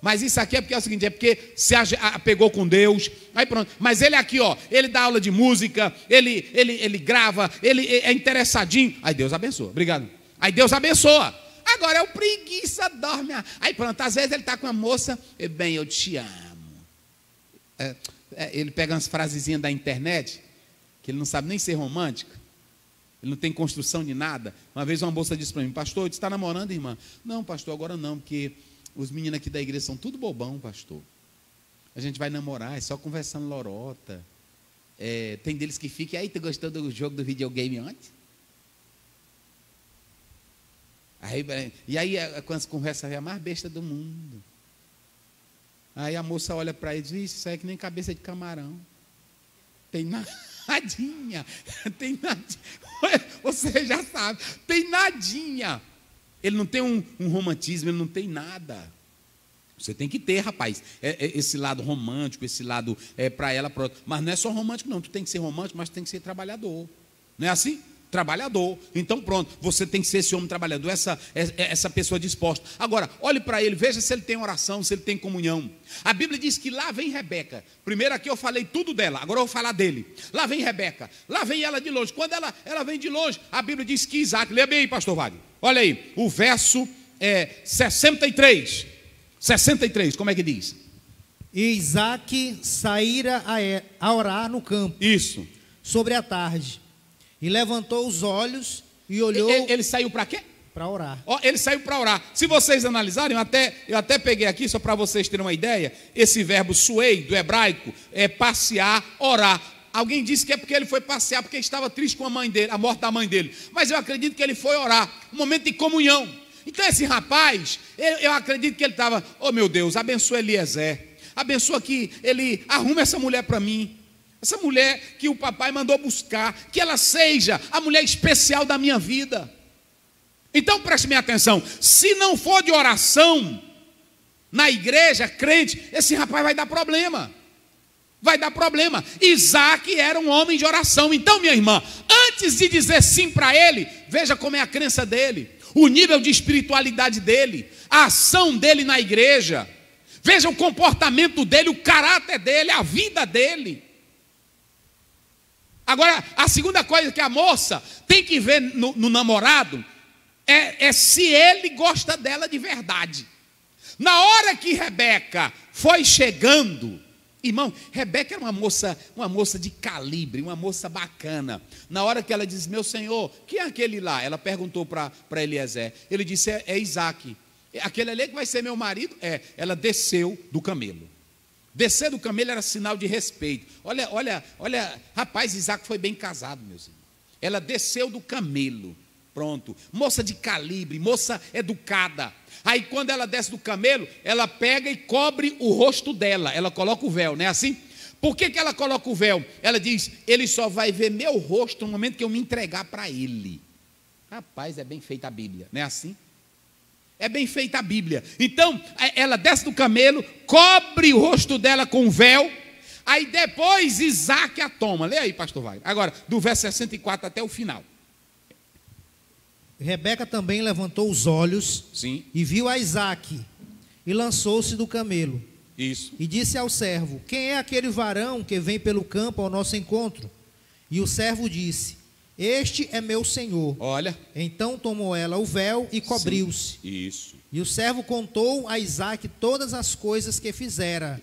Mas isso aqui é porque é o seguinte, é porque se apegou com Deus. Aí pronto. Mas ele aqui, ó, ele dá aula de música, ele ele ele grava, ele é, é interessadinho. Aí Deus abençoa. Obrigado. Aí Deus abençoa. Agora é o preguiça, dorme. Aí pronto, às vezes ele está com uma moça, e eh, bem, eu te amo. É, é, ele pega umas frasezinhas da internet, que ele não sabe nem ser romântico, ele não tem construção de nada. Uma vez uma moça disse para mim, pastor, você está namorando, irmã? Não, pastor, agora não, porque os meninos aqui da igreja são tudo bobão, pastor. A gente vai namorar, é só conversando lorota. É, tem deles que ficam, aí, tu gostou do jogo do videogame ontem? Aí, e aí quando conversa é a mais besta do mundo. Aí a moça olha para ele e diz, isso é que nem cabeça de camarão. Tem nadinha, (laughs) tem nadinha. (laughs) Você já sabe, tem nadinha. Ele não tem um, um romantismo, ele não tem nada. Você tem que ter, rapaz, é, é, esse lado romântico, esse lado é, para ela, pra... mas não é só romântico, não. Tu tem que ser romântico, mas tu tem que ser trabalhador. Não é assim? trabalhador. Então pronto, você tem que ser esse homem trabalhador, essa, é, é, essa pessoa disposta. Agora, olhe para ele, veja se ele tem oração, se ele tem comunhão. A Bíblia diz que lá vem Rebeca. Primeiro aqui eu falei tudo dela, agora eu vou falar dele. Lá vem Rebeca, lá vem ela de longe. Quando ela, ela vem de longe, a Bíblia diz que Isaac, lê bem aí, pastor Wagner. Olha aí, o verso é, 63. 63, como é que diz? Isaac saíra a orar no campo. Isso. Sobre a tarde. E levantou os olhos e olhou. Ele, ele saiu para quê? Para orar. Ó, ele saiu para orar. Se vocês analisarem, eu até, eu até peguei aqui, só para vocês terem uma ideia, esse verbo suei, do hebraico, é passear, orar. Alguém disse que é porque ele foi passear, porque estava triste com a mãe dele, a morte da mãe dele. Mas eu acredito que ele foi orar, um momento de comunhão. Então esse rapaz, eu, eu acredito que ele estava, oh meu Deus, abençoa Eliezer, abençoa que ele arrume essa mulher para mim, essa mulher que o papai mandou buscar, que ela seja a mulher especial da minha vida. Então preste minha atenção: se não for de oração, na igreja, crente, esse rapaz vai dar problema. Vai dar problema. Isaac era um homem de oração. Então, minha irmã, antes de dizer sim para ele, veja como é a crença dele, o nível de espiritualidade dele, a ação dele na igreja. Veja o comportamento dele, o caráter dele, a vida dele. Agora, a segunda coisa que a moça tem que ver no, no namorado é, é se ele gosta dela de verdade. Na hora que Rebeca foi chegando, Irmão, Rebeca era uma moça, uma moça de calibre, uma moça bacana. Na hora que ela diz, meu senhor, quem é aquele lá? Ela perguntou para Eliezer. Ele disse, é, é Isaac. Aquele ali é que vai ser meu marido? É. Ela desceu do camelo. Descer do camelo era sinal de respeito. Olha, olha, olha, rapaz, Isaac foi bem casado, meus irmãos. Ela desceu do camelo. Pronto. Moça de calibre, moça educada. Aí quando ela desce do camelo, ela pega e cobre o rosto dela. Ela coloca o véu, não é assim? Por que, que ela coloca o véu? Ela diz: ele só vai ver meu rosto no momento que eu me entregar para ele. Rapaz, é bem feita a Bíblia, não é assim? É bem feita a Bíblia. Então, é, ela desce do camelo, cobre o rosto dela com véu. Aí depois Isaac a toma. Lê aí, pastor Wagner. Agora, do verso 64 até o final. Rebeca também levantou os olhos Sim. e viu a Isaac e lançou-se do camelo. Isso. E disse ao servo: Quem é aquele varão que vem pelo campo ao nosso encontro? E o servo disse: este é meu senhor. Olha. Então tomou ela o véu e cobriu-se. Isso. E o servo contou a Isaac todas as coisas que fizera.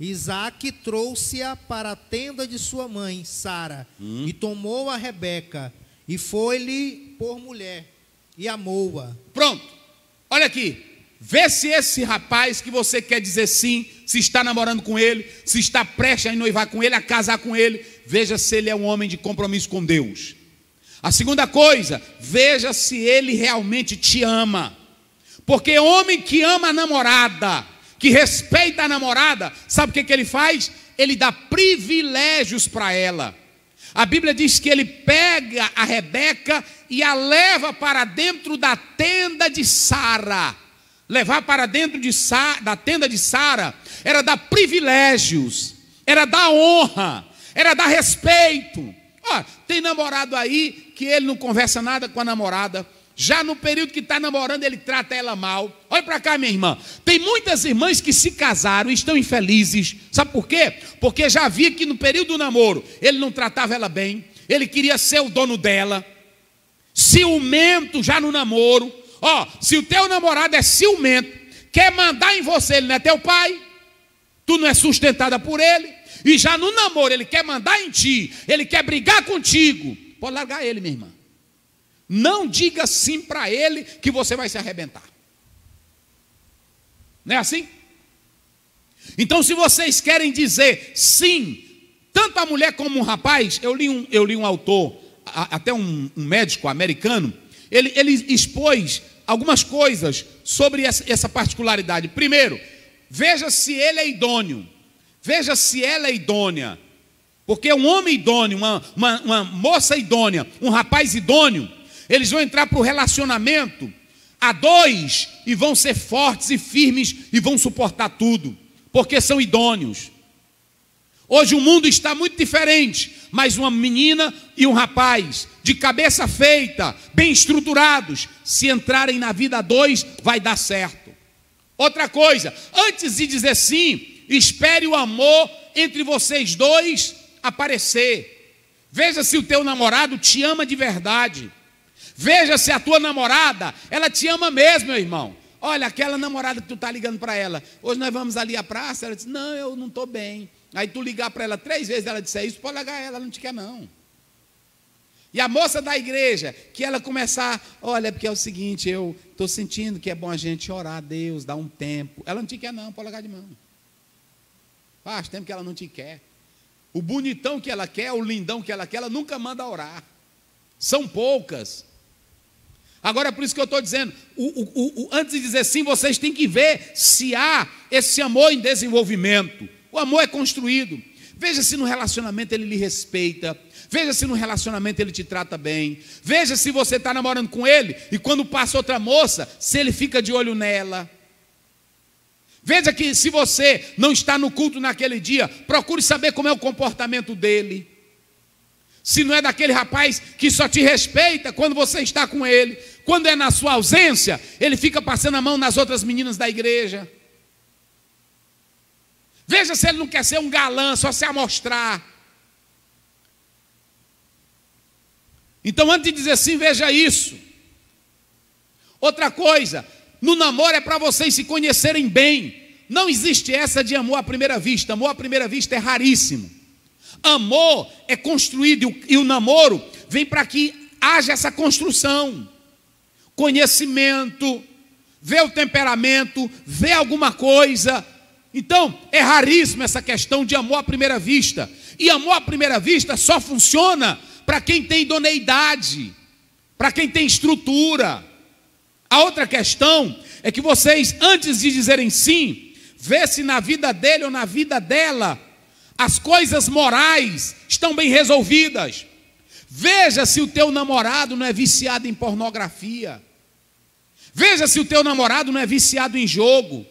Isaac trouxe-a para a tenda de sua mãe, Sara, hum. e tomou a Rebeca, e foi-lhe por mulher, e amou-a. Pronto, olha aqui, vê se esse rapaz que você quer dizer sim, se está namorando com ele, se está prestes a noivar com ele, a casar com ele, veja se ele é um homem de compromisso com Deus. A segunda coisa, veja se ele realmente te ama. Porque homem que ama a namorada, que respeita a namorada, sabe o que, que ele faz? Ele dá privilégios para ela. A Bíblia diz que ele pega a Rebeca e a leva para dentro da tenda de Sara. Levar para dentro de Sa, da tenda de Sara era dar privilégios, era dar honra, era dar respeito tem namorado aí que ele não conversa nada com a namorada. Já no período que está namorando, ele trata ela mal. Olha para cá, minha irmã. Tem muitas irmãs que se casaram e estão infelizes. Sabe por quê? Porque já havia que no período do namoro ele não tratava ela bem. Ele queria ser o dono dela. Ciumento já no namoro. Ó, se o teu namorado é ciumento, quer mandar em você, ele não é teu pai, tu não é sustentada por ele, e já no namoro, ele quer mandar em ti, ele quer brigar contigo. Pode largar ele, minha irmã. Não diga sim para ele que você vai se arrebentar. Não é assim? Então, se vocês querem dizer sim, tanto a mulher como o rapaz, eu li um, eu li um autor, a, até um, um, médico americano, ele, ele expôs algumas coisas sobre essa, essa particularidade. Primeiro, veja se ele é idôneo. Veja se ela é idônea. Porque um homem idôneo, uma, uma, uma moça idônea, um rapaz idôneo, eles vão entrar para o relacionamento a dois e vão ser fortes e firmes e vão suportar tudo, porque são idôneos. Hoje o mundo está muito diferente, mas uma menina e um rapaz, de cabeça feita, bem estruturados, se entrarem na vida a dois, vai dar certo. Outra coisa, antes de dizer sim, Espere o amor entre vocês dois aparecer. Veja se o teu namorado te ama de verdade. Veja se a tua namorada, ela te ama mesmo, meu irmão. Olha, aquela namorada que tu está ligando para ela, hoje nós vamos ali à praça, ela diz, não, eu não estou bem. Aí tu ligar para ela três vezes, ela disser é isso, pode largar ela, ela não te quer não. E a moça da igreja, que ela começar, olha, é porque é o seguinte, eu estou sentindo que é bom a gente orar a Deus, dar um tempo. Ela não te quer não, pode largar de mão. Faz tempo que ela não te quer. O bonitão que ela quer, o lindão que ela quer, ela nunca manda orar. São poucas. Agora, é por isso que eu estou dizendo, o, o, o, antes de dizer sim, vocês têm que ver se há esse amor em desenvolvimento. O amor é construído. Veja se no relacionamento ele lhe respeita. Veja se no relacionamento ele te trata bem. Veja se você está namorando com ele e quando passa outra moça, se ele fica de olho nela. Veja que se você não está no culto naquele dia, procure saber como é o comportamento dele. Se não é daquele rapaz que só te respeita quando você está com ele, quando é na sua ausência, ele fica passando a mão nas outras meninas da igreja. Veja se ele não quer ser um galã, só se amostrar. Então, antes de dizer sim, veja isso. Outra coisa, no namoro é para vocês se conhecerem bem. Não existe essa de amor à primeira vista. Amor à primeira vista é raríssimo. Amor é construído e o namoro vem para que haja essa construção. Conhecimento, ver o temperamento, ver alguma coisa. Então, é raríssimo essa questão de amor à primeira vista. E amor à primeira vista só funciona para quem tem idoneidade, para quem tem estrutura, a outra questão é que vocês, antes de dizerem sim, vê se na vida dele ou na vida dela as coisas morais estão bem resolvidas. Veja se o teu namorado não é viciado em pornografia. Veja se o teu namorado não é viciado em jogo.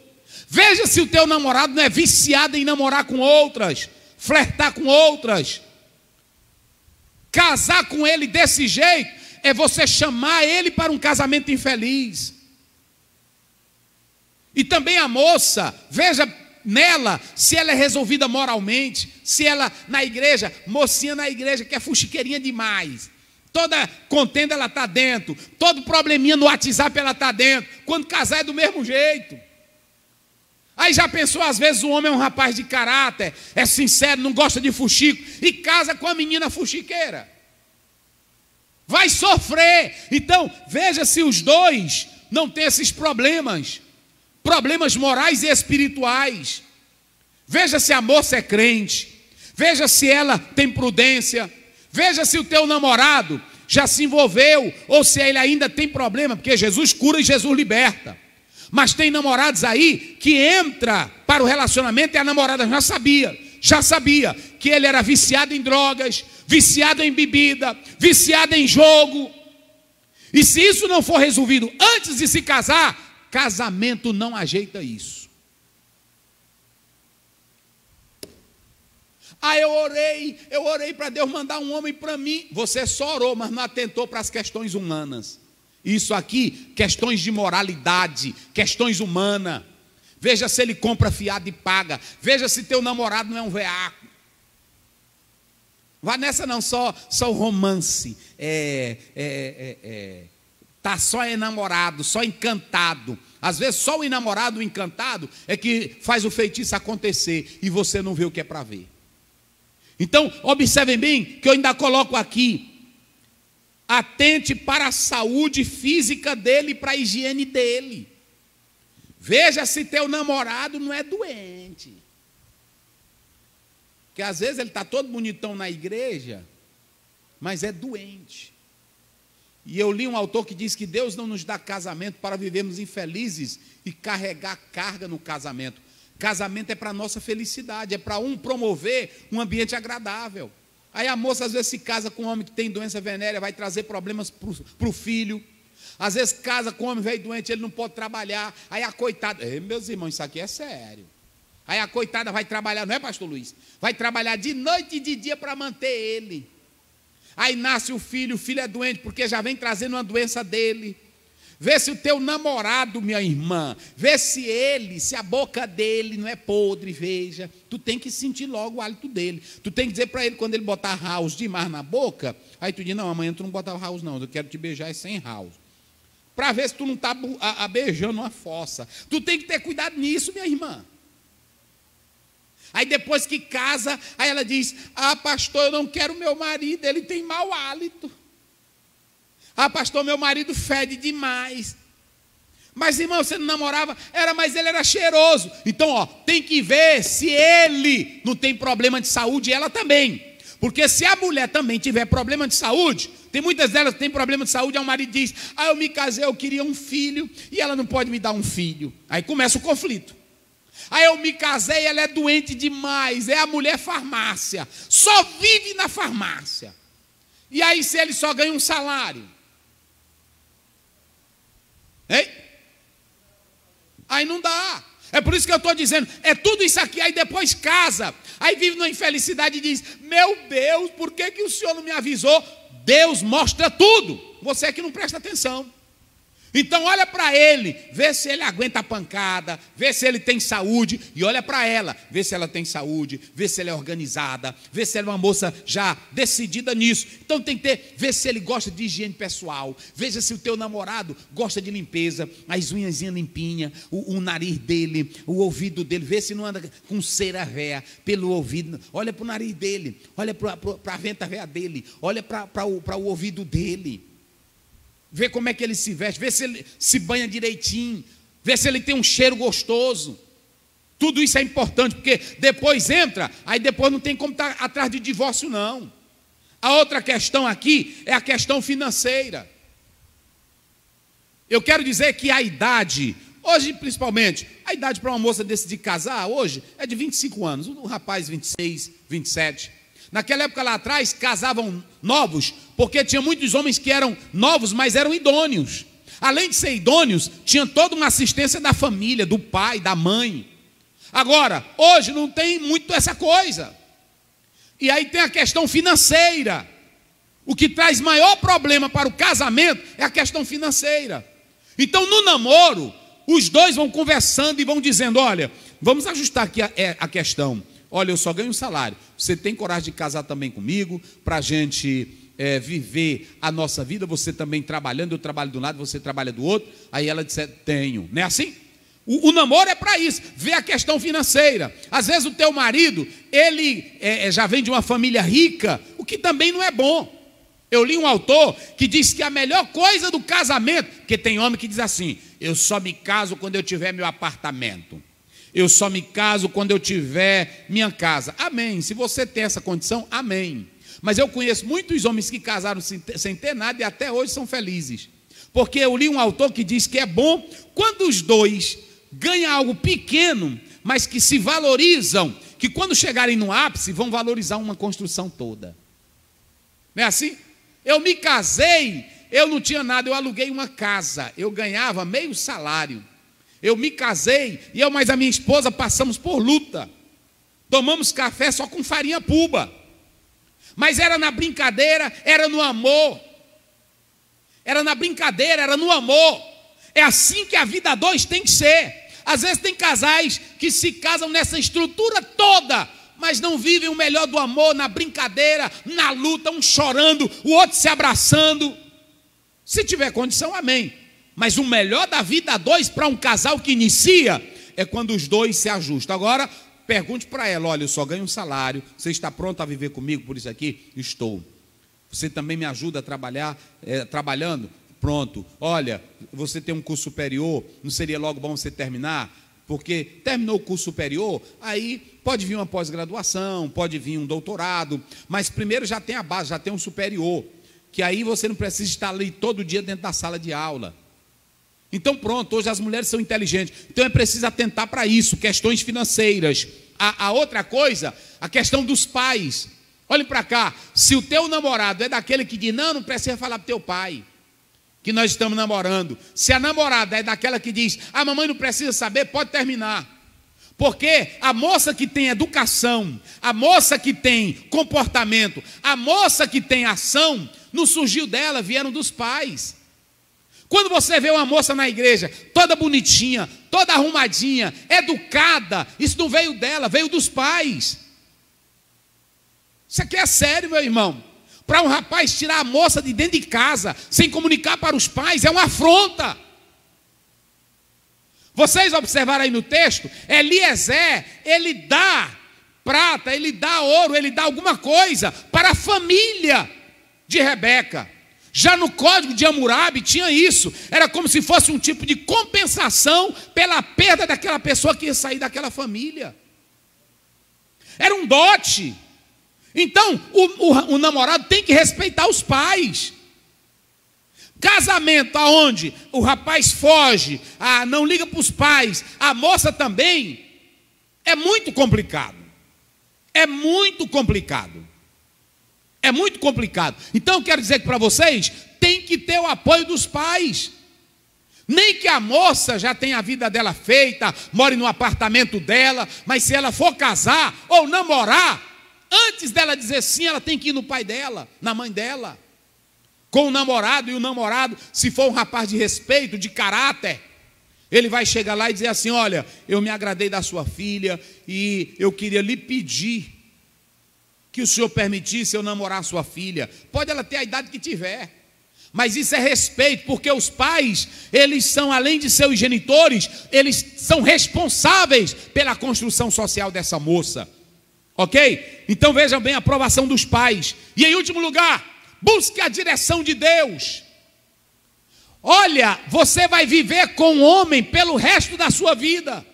Veja se o teu namorado não é viciado em namorar com outras, flertar com outras. Casar com ele desse jeito é você chamar ele para um casamento infeliz. E também a moça, veja nela se ela é resolvida moralmente, se ela na igreja, mocinha na igreja que é fuxiqueirinha demais. Toda contenda ela está dentro, todo probleminha no WhatsApp ela está dentro. Quando casar é do mesmo jeito. Aí já pensou, às vezes o homem é um rapaz de caráter, é sincero, não gosta de fuxico, e casa com a menina fuxiqueira vai sofrer. Então, veja se os dois não têm esses problemas problemas morais e espirituais. Veja se a moça é crente, veja se ela tem prudência, veja se o teu namorado já se envolveu ou se ele ainda tem problema, porque Jesus cura e Jesus liberta. Mas tem namorados aí que entra para o relacionamento e a namorada já sabia já sabia que ele era viciado em drogas, viciado em bebida, viciado em jogo. E se isso não for resolvido antes de se casar, casamento não ajeita isso. Ah, eu orei, eu orei para Deus mandar um homem para mim. Você só orou, mas não atentou para as questões humanas. Isso aqui, questões de moralidade, questões humanas. Veja se ele compra fiado e paga. Veja se teu namorado não é um veaco. Vá nessa não, só, só o romance. É, é, é, é, tá só enamorado, só encantado. Às vezes só o enamorado, o encantado, é que faz o feitiço acontecer e você não vê o que é para ver. Então, observem bem que eu ainda coloco aqui. Atente para a saúde física dele, e para a higiene dele. Veja se teu namorado não é doente. Porque às vezes ele está todo bonitão na igreja, mas é doente. E eu li um autor que diz que Deus não nos dá casamento para vivermos infelizes e carregar carga no casamento. Casamento é para nossa felicidade, é para um promover um ambiente agradável. Aí a moça às vezes se casa com um homem que tem doença venérea, vai trazer problemas para o filho às vezes casa com homem velho doente, ele não pode trabalhar. Aí a coitada, Ei, meus irmãos, isso aqui é sério. Aí a coitada vai trabalhar, não é, pastor Luiz? Vai trabalhar de noite e de dia para manter ele. Aí nasce o filho, o filho é doente porque já vem trazendo uma doença dele. Vê se o teu namorado, minha irmã, vê se ele, se a boca dele não é podre, veja. Tu tem que sentir logo o hálito dele. Tu tem que dizer para ele quando ele botar house demais na boca, aí tu diz: "Não, amanhã tu não botar house não, eu quero te beijar é sem house" para ver se tu não está beijando uma fossa. Tu tem que ter cuidado nisso, minha irmã. Aí depois que casa, aí ela diz: Ah, pastor, eu não quero meu marido, ele tem mau hálito. Ah, pastor, meu marido fede demais. Mas, irmão, você não namorava? Era, mas ele era cheiroso. Então, ó, tem que ver se ele não tem problema de saúde e ela também. Porque se a mulher também tiver problema de saúde, tem muitas delas que têm problema de saúde, aí o marido diz: Ah, eu me casei, eu queria um filho, e ela não pode me dar um filho. Aí começa o conflito. Aí ah, eu me casei, ela é doente demais, é a mulher farmácia, só vive na farmácia. E aí, se ele só ganha um salário? Hein? Aí não dá. É por isso que eu estou dizendo, é tudo isso aqui, aí depois casa, aí vive numa infelicidade e diz: Meu Deus, por que, que o senhor não me avisou? Deus mostra tudo. Você é que não presta atenção. Então olha para ele, vê se ele aguenta a pancada, vê se ele tem saúde, e olha para ela, vê se ela tem saúde, vê se ela é organizada, vê se ela é uma moça já decidida nisso. Então tem que ter, vê se ele gosta de higiene pessoal, veja se o teu namorado gosta de limpeza, as unhazinhas limpinhas, o, o, nariz dele, o ouvido dele, vê se não anda com cera véia pelo ouvido, olha para o nariz dele, olha para a venta véia dele, olha para o, pra o ouvido dele vê como é que ele se veste, vê se ele se banha direitinho, vê se ele tem um cheiro gostoso. Tudo isso é importante, porque depois entra, aí depois não tem como estar tá atrás de divórcio, não. A outra questão aqui é a questão financeira. Eu quero dizer que a idade, hoje principalmente, a idade para uma moça decidir casar hoje é de 25 anos, um rapaz 26, 27. Naquela época lá atrás, casavam novos, porque tinha muitos homens que eram novos, mas eram idôneos. Além de ser idôneos, tinha toda uma assistência da família, do pai, da mãe. Agora, hoje não tem muito essa coisa. E aí tem a questão financeira. O que traz maior problema para o casamento é a questão financeira. Então, no namoro, os dois vão conversando e vão dizendo: olha, vamos ajustar aqui a, é, a questão. Olha, eu só ganho um salário. Você tem coragem de casar também comigo, para a gente é, viver a nossa vida, você também trabalhando, eu trabalho de um lado, você trabalha do outro. Aí ela disse: tenho. Não é assim? O, o, namoro é para isso, ver a questão financeira. Às vezes o teu marido, ele é, já vem de uma família rica, o que também não é bom. Eu li um autor que diz que a melhor coisa do casamento, porque tem homem que diz assim: eu só me caso quando eu tiver meu apartamento eu só me caso quando eu tiver minha casa. Amém. Se você tem essa condição, amém. Mas eu conheço muitos homens que casaram sem ter nada e até hoje são felizes. Porque eu li um autor que diz que é bom quando os dois ganham algo pequeno, mas que se valorizam, que quando chegarem no ápice vão valorizar uma construção toda. Não é assim? Eu me casei, eu não tinha nada, eu aluguei uma casa, eu ganhava meio salário. Eu me casei e eu mais a minha esposa passamos por luta. Tomamos café só com farinha puba. Mas era na brincadeira, era no amor. Era na brincadeira, era no amor. É assim que a vida a dois tem que ser. Às vezes tem casais que se casam nessa estrutura toda, mas não vivem o melhor do amor na brincadeira, na luta, um chorando, o outro se abraçando. Se tiver condição, amém. Mas o melhor da vida a dois para um casal que inicia é quando os dois se ajustam. Agora, pergunte para ela: olha, eu só ganho um salário, você está pronto a viver comigo por isso aqui? Estou. Você também me ajuda a trabalhar, é, trabalhando? Pronto. Olha, você tem um curso superior, não seria logo bom você terminar? Porque terminou o curso superior, aí pode vir uma pós-graduação, pode vir um doutorado, mas primeiro já tem a base, já tem um superior, que aí você não precisa estar ali todo dia dentro da sala de aula. Então pronto, hoje as mulheres são inteligentes. Então é preciso atentar para isso, questões financeiras. A, a, outra coisa, a questão dos pais. Olhe para cá, se o teu namorado é daquele que diz, não, não precisa falar para teu pai que nós estamos namorando. Se a namorada é daquela que diz, a ah, mamãe não precisa saber, pode terminar. Porque a moça que tem educação, a moça que tem comportamento, a moça que tem ação, não surgiu dela, vieram dos pais. Quando você vê uma moça na igreja, toda bonitinha, toda arrumadinha, educada, isso não veio dela, veio dos pais. Isso aqui é sério, meu irmão. Para um rapaz tirar a moça de dentro de casa, sem comunicar para os pais, é uma afronta. Vocês observaram aí no texto, Eliezer, ele dá prata, ele dá ouro, ele dá alguma coisa para a família de Rebeca. Já no código de Hammurabi tinha isso. Era como se fosse um tipo de compensação pela perda daquela pessoa que ia sair daquela família. Era um dote. Então, o, o, o namorado tem que respeitar os pais. Casamento aonde o rapaz foge, a, não liga para os pais, a moça também, é muito complicado. É muito complicado. É muito complicado. Então, quero dizer que para vocês, tem que ter o apoio dos pais. Nem que a moça já tenha a vida dela feita, more no apartamento dela, mas se ela for casar ou namorar, antes dela dizer sim, ela tem que ir no pai dela, na mãe dela, com o namorado, e o namorado, se for um rapaz de respeito, de caráter, ele vai chegar lá e dizer assim: Olha, eu me agradei da sua filha e eu queria lhe pedir que o senhor permitisse eu namorar sua filha. Pode ela ter a idade que tiver. Mas isso é respeito, porque os pais, eles são, além de seus genitores, eles são responsáveis pela construção social dessa moça. Ok? Então veja bem a aprovação dos pais. E em último lugar, busque a direção de Deus. Olha, você vai viver com o um homem pelo resto da sua vida.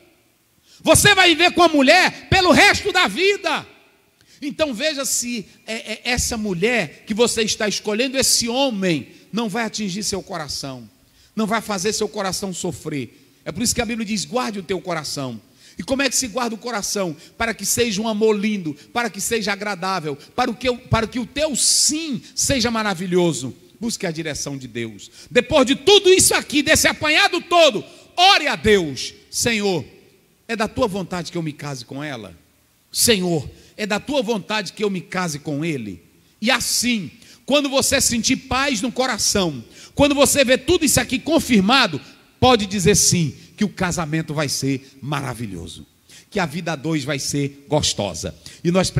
Você vai viver com a mulher pelo resto da vida. Então veja se é, é, essa mulher que você está escolhendo, esse homem, não vai atingir seu coração, não vai fazer seu coração sofrer. É por isso que a Bíblia diz: guarde o teu coração. E como é que se guarda o coração? Para que seja um amor lindo, para que seja agradável, para, o que, para que o teu sim seja maravilhoso. Busque a direção de Deus. Depois de tudo isso aqui, desse apanhado todo, ore a Deus: Senhor, é da tua vontade que eu me case com ela? Senhor, é da tua vontade que eu me case com ele. E assim, quando você sentir paz no coração, quando você vê tudo isso aqui confirmado, pode dizer sim, que o casamento vai ser maravilhoso, que a vida a dois vai ser gostosa. E nós